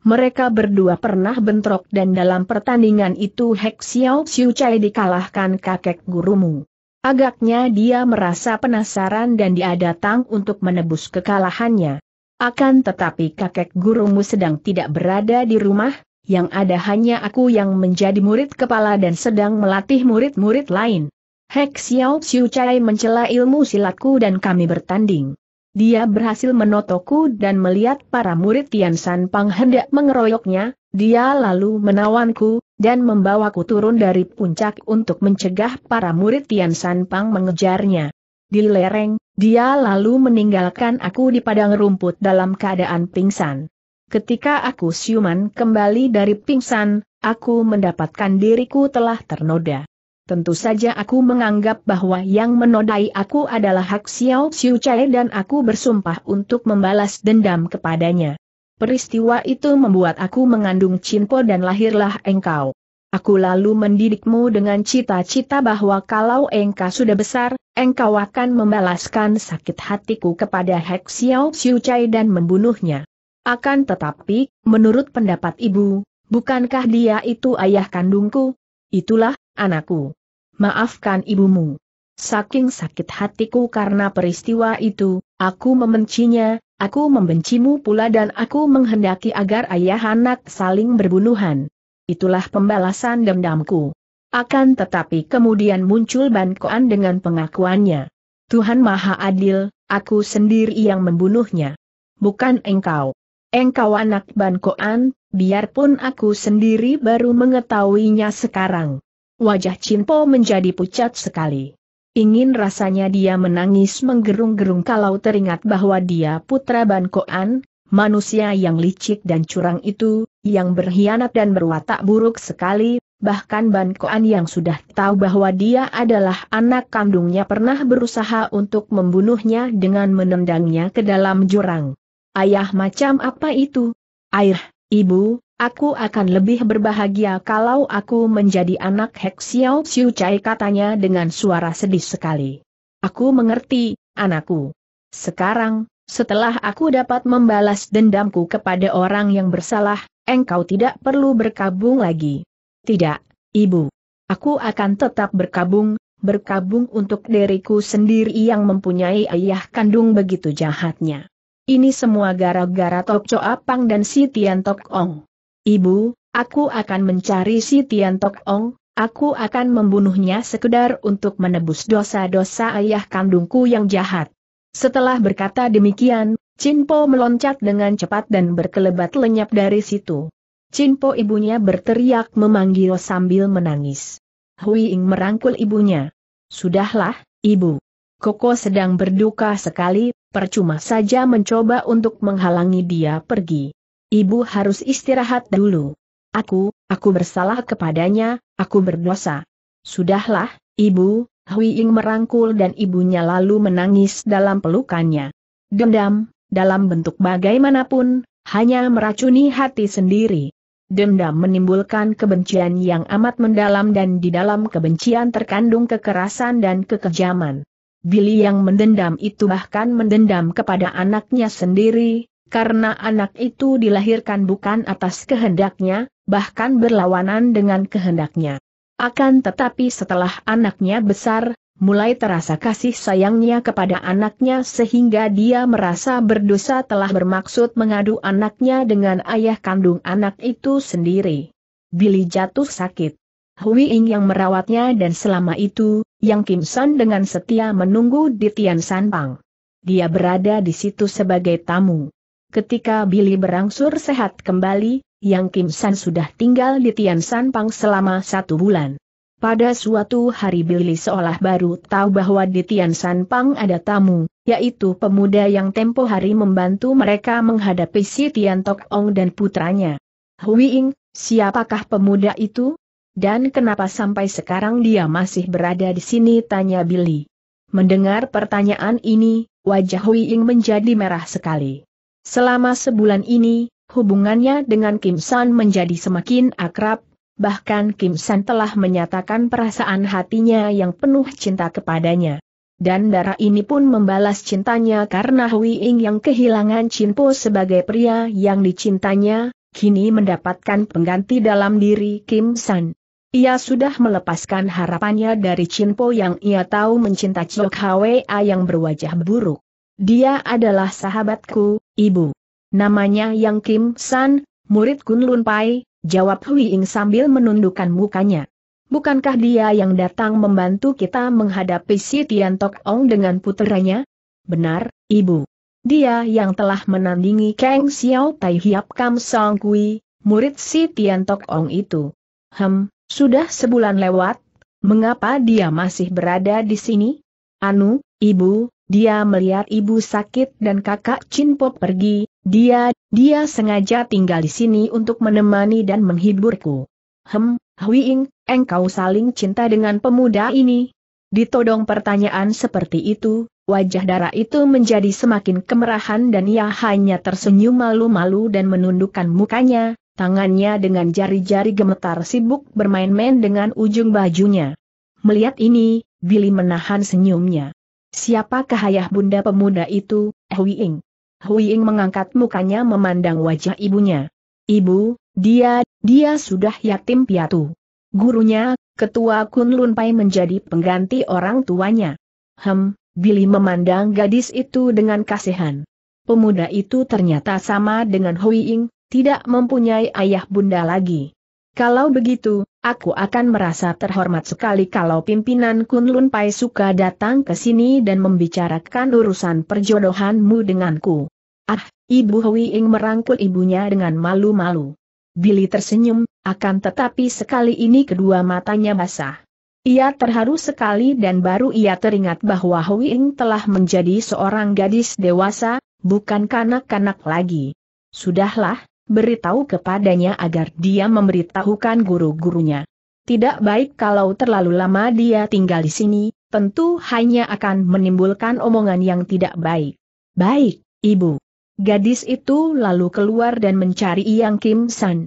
Mereka berdua pernah bentrok dan dalam pertandingan itu Hek Xiao Xiu Chai dikalahkan kakek gurumu. Agaknya dia merasa penasaran dan dia datang untuk menebus kekalahannya. Akan tetapi kakek gurumu sedang tidak berada di rumah, yang ada hanya aku yang menjadi murid kepala dan sedang melatih murid-murid lain. Hek Xiao Xiu Chai mencela ilmu silatku dan kami bertanding. Dia berhasil menotoku dan melihat para murid Tian San Pang hendak mengeroyoknya, dia lalu menawanku, dan membawaku turun dari puncak untuk mencegah para murid Tian San Pang mengejarnya. Di lereng, dia lalu meninggalkan aku di padang rumput dalam keadaan pingsan. Ketika aku siuman kembali dari pingsan, aku mendapatkan diriku telah ternoda. Tentu saja aku menganggap bahwa yang menodai aku adalah Hak Xiao Xiu Chai dan aku bersumpah untuk membalas dendam kepadanya. Peristiwa itu membuat aku mengandung cinpo dan lahirlah engkau. Aku lalu mendidikmu dengan cita-cita bahwa kalau engkau sudah besar, engkau akan membalaskan sakit hatiku kepada Hek Xiao Xiu Chai dan membunuhnya. Akan tetapi, menurut pendapat ibu, bukankah dia itu ayah kandungku? Itulah, anakku maafkan ibumu. Saking sakit hatiku karena peristiwa itu, aku membencinya, aku membencimu pula dan aku menghendaki agar ayah anak saling berbunuhan. Itulah pembalasan dendamku. Akan tetapi kemudian muncul Bankoan dengan pengakuannya. Tuhan Maha Adil, aku sendiri yang membunuhnya. Bukan engkau. Engkau anak Bankoan, biarpun aku sendiri baru mengetahuinya sekarang. Wajah Cinpo menjadi pucat sekali. Ingin rasanya dia menangis menggerung-gerung kalau teringat bahwa dia putra Bankoan, manusia yang licik dan curang itu, yang berkhianat dan berwatak buruk sekali, bahkan Bankoan yang sudah tahu bahwa dia adalah anak kandungnya pernah berusaha untuk membunuhnya dengan menendangnya ke dalam jurang. Ayah macam apa itu? Air, Ibu, aku akan lebih berbahagia kalau aku menjadi anak Hek Xiao Xiu Chai katanya dengan suara sedih sekali. Aku mengerti, anakku. Sekarang, setelah aku dapat membalas dendamku kepada orang yang bersalah, engkau tidak perlu berkabung lagi. Tidak, ibu. Aku akan tetap berkabung, berkabung untuk diriku sendiri yang mempunyai ayah kandung begitu jahatnya. Ini semua gara-gara Tok Cho Apang dan si Tian Tok Ong. Ibu, aku akan mencari si Tian Tok Ong, aku akan membunuhnya sekedar untuk menebus dosa-dosa ayah kandungku yang jahat. Setelah berkata demikian, Chin Po meloncat dengan cepat dan berkelebat lenyap dari situ. Chin Po ibunya berteriak memanggil sambil menangis. Hui Ying merangkul ibunya. Sudahlah, ibu. Koko sedang berduka sekali, percuma saja mencoba untuk menghalangi dia pergi. Ibu harus istirahat dulu. Aku, aku bersalah kepadanya, aku berdosa. Sudahlah, ibu, Hui Ying merangkul dan ibunya lalu menangis dalam pelukannya. Dendam, dalam bentuk bagaimanapun, hanya meracuni hati sendiri. Dendam menimbulkan kebencian yang amat mendalam dan di dalam kebencian terkandung kekerasan dan kekejaman. Billy yang mendendam itu bahkan mendendam kepada anaknya sendiri, karena anak itu dilahirkan bukan atas kehendaknya, bahkan berlawanan dengan kehendaknya. Akan tetapi setelah anaknya besar, mulai terasa kasih sayangnya kepada anaknya sehingga dia merasa berdosa telah bermaksud mengadu anaknya dengan ayah kandung anak itu sendiri. Billy jatuh sakit. Hui Ying yang merawatnya dan selama itu, Yang Kim San dengan setia menunggu di Tian San Pang. Dia berada di situ sebagai tamu. Ketika Billy berangsur sehat kembali, Yang Kim San sudah tinggal di Tian San Pang selama satu bulan. Pada suatu hari Billy seolah baru tahu bahwa di Tian San Pang ada tamu, yaitu pemuda yang tempo hari membantu mereka menghadapi si Tian Tok Ong dan putranya. Hui Ying, siapakah pemuda itu? Dan kenapa sampai sekarang dia masih berada di sini tanya Billy. Mendengar pertanyaan ini, wajah Hui Ying menjadi merah sekali. Selama sebulan ini, hubungannya dengan Kim San menjadi semakin akrab, bahkan Kim San telah menyatakan perasaan hatinya yang penuh cinta kepadanya. Dan darah ini pun membalas cintanya karena Hui Ying yang kehilangan Po sebagai pria yang dicintanya, kini mendapatkan pengganti dalam diri Kim San. Ia sudah melepaskan harapannya dari Cinpo yang ia tahu mencinta Chok Hwa yang berwajah buruk. Dia adalah sahabatku, ibu. Namanya Yang Kim San, murid Kun Lun Pai, jawab Hui Ing sambil menundukkan mukanya. Bukankah dia yang datang membantu kita menghadapi si Tian Tok Ong dengan puteranya? Benar, ibu. Dia yang telah menandingi Kang Xiao Tai Hiap Kam Song Kui, murid si Tian Tok Ong itu. Hem, sudah sebulan lewat, mengapa dia masih berada di sini? Anu, ibu, dia melihat ibu sakit dan kakak Cinpo pergi, dia, dia sengaja tinggal di sini untuk menemani dan menghiburku. Hem, Huiing, engkau saling cinta dengan pemuda ini. Ditodong pertanyaan seperti itu, wajah darah itu menjadi semakin kemerahan dan ia hanya tersenyum malu-malu dan menundukkan mukanya, Tangannya dengan jari-jari gemetar sibuk bermain-main dengan ujung bajunya. Melihat ini, Billy menahan senyumnya. Siapakah ayah bunda pemuda itu, Huiing? Ying mengangkat mukanya memandang wajah ibunya. Ibu, dia, dia sudah yatim piatu. Gurunya, ketua Lun Pai menjadi pengganti orang tuanya. Hem, Billy memandang gadis itu dengan kasihan. Pemuda itu ternyata sama dengan Huiing, tidak mempunyai ayah bunda lagi. Kalau begitu, aku akan merasa terhormat sekali kalau pimpinan Kunlun Pai suka datang ke sini dan membicarakan urusan perjodohanmu denganku. Ah, Ibu Hui Ing merangkul ibunya dengan malu-malu. Billy tersenyum, akan tetapi sekali ini kedua matanya basah. Ia terharu sekali dan baru ia teringat bahwa Hui Ing telah menjadi seorang gadis dewasa, bukan kanak-kanak lagi. Sudahlah, beritahu kepadanya agar dia memberitahukan guru-gurunya. Tidak baik kalau terlalu lama dia tinggal di sini, tentu hanya akan menimbulkan omongan yang tidak baik. Baik, Ibu. Gadis itu lalu keluar dan mencari Yang Kim San.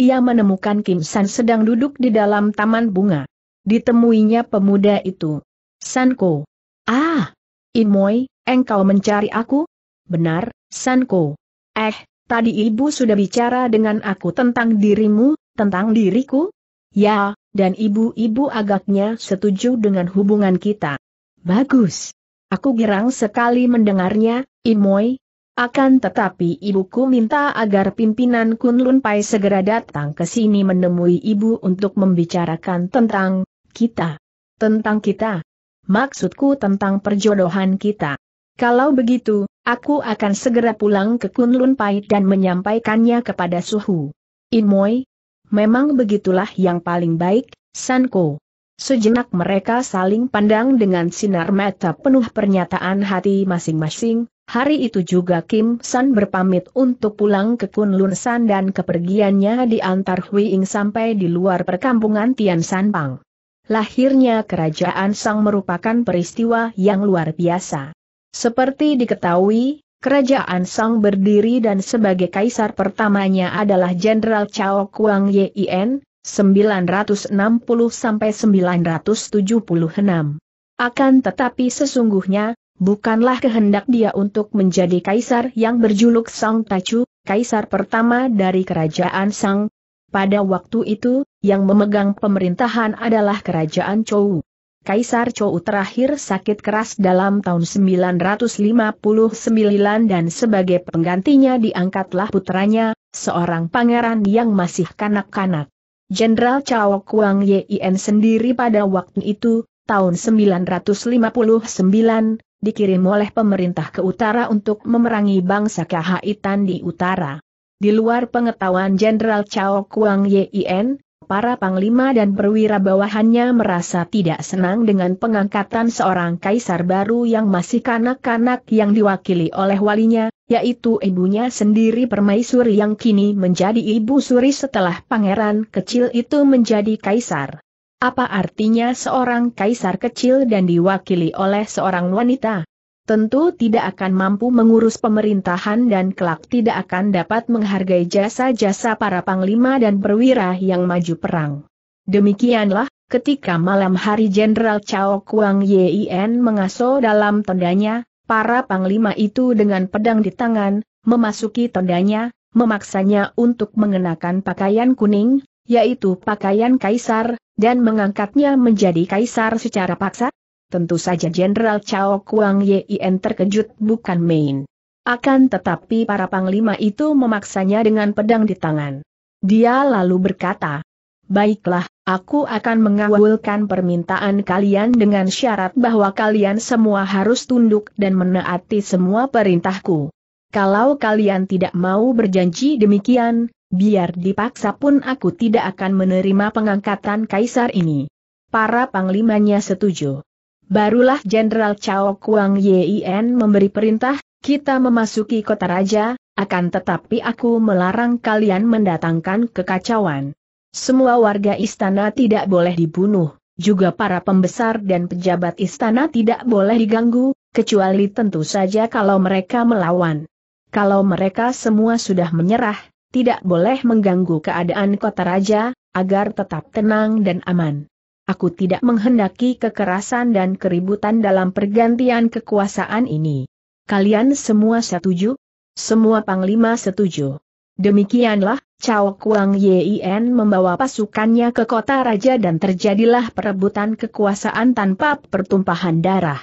Ia menemukan Kim San sedang duduk di dalam taman bunga. Ditemuinya pemuda itu. Sanko. Ah! Imoy, engkau mencari aku? Benar, Sanko. Eh, Tadi ibu sudah bicara dengan aku tentang dirimu, tentang diriku? Ya, dan ibu-ibu agaknya setuju dengan hubungan kita. Bagus. Aku girang sekali mendengarnya, Imoy. Akan tetapi ibuku minta agar pimpinan Kunlun Pai segera datang ke sini menemui ibu untuk membicarakan tentang kita. Tentang kita. Maksudku tentang perjodohan kita. Kalau begitu, Aku akan segera pulang ke Kunlun Pai dan menyampaikannya kepada Suhu. Inmoi, memang begitulah yang paling baik, Sanko. Sejenak mereka saling pandang dengan sinar mata penuh pernyataan hati masing-masing, hari itu juga Kim San berpamit untuk pulang ke Kunlun San dan kepergiannya diantar Hui Ing sampai di luar perkampungan Tian San Pang. Lahirnya kerajaan Sang merupakan peristiwa yang luar biasa. Seperti diketahui, kerajaan Song berdiri dan sebagai kaisar pertamanya adalah Jenderal Chao Kuang Yin, 960-976. Akan tetapi sesungguhnya, bukanlah kehendak dia untuk menjadi kaisar yang berjuluk Sang Tachu, kaisar pertama dari kerajaan Song. Pada waktu itu, yang memegang pemerintahan adalah kerajaan Chou. Kaisar Chou terakhir sakit keras dalam tahun 959 dan sebagai penggantinya diangkatlah putranya, seorang pangeran yang masih kanak-kanak. Jenderal Chao Kuang Yin sendiri pada waktu itu, tahun 959, dikirim oleh pemerintah ke utara untuk memerangi bangsa Kahaitan di utara. Di luar pengetahuan Jenderal Chao Kuang Yin, para panglima dan perwira bawahannya merasa tidak senang dengan pengangkatan seorang kaisar baru yang masih kanak-kanak yang diwakili oleh walinya, yaitu ibunya sendiri permaisuri yang kini menjadi ibu suri setelah pangeran kecil itu menjadi kaisar. Apa artinya seorang kaisar kecil dan diwakili oleh seorang wanita? tentu tidak akan mampu mengurus pemerintahan dan kelak tidak akan dapat menghargai jasa-jasa para panglima dan perwira yang maju perang. Demikianlah, ketika malam hari Jenderal Chao Kuang Yin mengaso dalam tendanya, para panglima itu dengan pedang di tangan, memasuki tendanya, memaksanya untuk mengenakan pakaian kuning, yaitu pakaian kaisar, dan mengangkatnya menjadi kaisar secara paksa, tentu saja Jenderal Chao Kuang Yin terkejut bukan main. Akan tetapi para panglima itu memaksanya dengan pedang di tangan. Dia lalu berkata, Baiklah, aku akan mengawulkan permintaan kalian dengan syarat bahwa kalian semua harus tunduk dan menaati semua perintahku. Kalau kalian tidak mau berjanji demikian, biar dipaksa pun aku tidak akan menerima pengangkatan kaisar ini. Para panglimanya setuju barulah Jenderal Chao Kuang Yin memberi perintah, kita memasuki kota raja, akan tetapi aku melarang kalian mendatangkan kekacauan. Semua warga istana tidak boleh dibunuh, juga para pembesar dan pejabat istana tidak boleh diganggu, kecuali tentu saja kalau mereka melawan. Kalau mereka semua sudah menyerah, tidak boleh mengganggu keadaan kota raja, agar tetap tenang dan aman aku tidak menghendaki kekerasan dan keributan dalam pergantian kekuasaan ini. Kalian semua setuju? Semua panglima setuju. Demikianlah, Cao Kuang Yin membawa pasukannya ke kota raja dan terjadilah perebutan kekuasaan tanpa pertumpahan darah.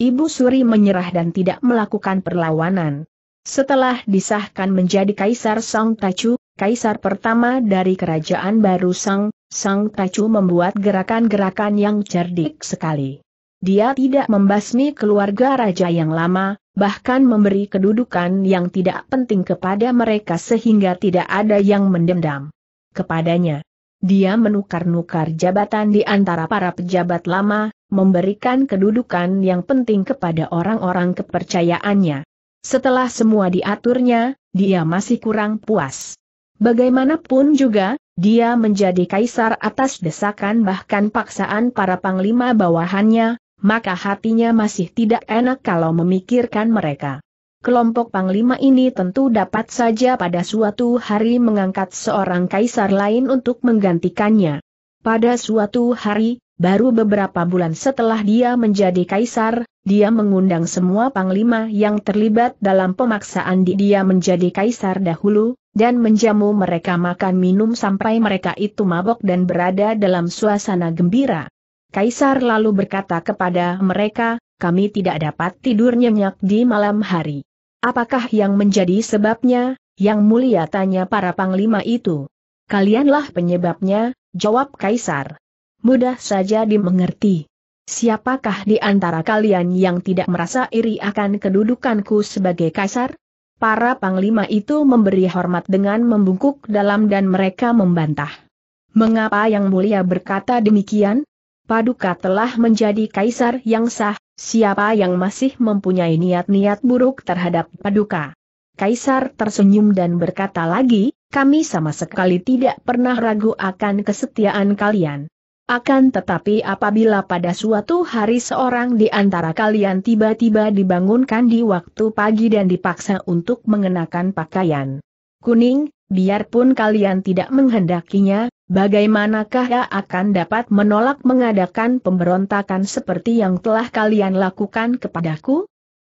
Ibu Suri menyerah dan tidak melakukan perlawanan. Setelah disahkan menjadi Kaisar Song Tachu, kaisar pertama dari kerajaan baru Sang, Sang Tacu membuat gerakan-gerakan yang cerdik sekali. Dia tidak membasmi keluarga raja yang lama, bahkan memberi kedudukan yang tidak penting kepada mereka sehingga tidak ada yang mendendam kepadanya. Dia menukar-nukar jabatan di antara para pejabat lama, memberikan kedudukan yang penting kepada orang-orang kepercayaannya. Setelah semua diaturnya, dia masih kurang puas. Bagaimanapun juga, dia menjadi kaisar atas desakan bahkan paksaan para panglima bawahannya, maka hatinya masih tidak enak kalau memikirkan mereka. Kelompok panglima ini tentu dapat saja pada suatu hari mengangkat seorang kaisar lain untuk menggantikannya. Pada suatu hari, baru beberapa bulan setelah dia menjadi kaisar, dia mengundang semua panglima yang terlibat dalam pemaksaan di dia menjadi kaisar dahulu, dan menjamu mereka makan minum sampai mereka itu mabok dan berada dalam suasana gembira. Kaisar lalu berkata kepada mereka, kami tidak dapat tidur nyenyak di malam hari. Apakah yang menjadi sebabnya, yang mulia tanya para panglima itu? Kalianlah penyebabnya, jawab Kaisar. Mudah saja dimengerti. Siapakah di antara kalian yang tidak merasa iri akan kedudukanku sebagai kaisar? Para panglima itu memberi hormat dengan membungkuk dalam dan mereka membantah. Mengapa yang mulia berkata demikian? Paduka telah menjadi kaisar yang sah, siapa yang masih mempunyai niat-niat buruk terhadap Paduka? Kaisar tersenyum dan berkata lagi, kami sama sekali tidak pernah ragu akan kesetiaan kalian. Akan tetapi apabila pada suatu hari seorang di antara kalian tiba-tiba dibangunkan di waktu pagi dan dipaksa untuk mengenakan pakaian kuning, biarpun kalian tidak menghendakinya, bagaimanakah ia akan dapat menolak mengadakan pemberontakan seperti yang telah kalian lakukan kepadaku?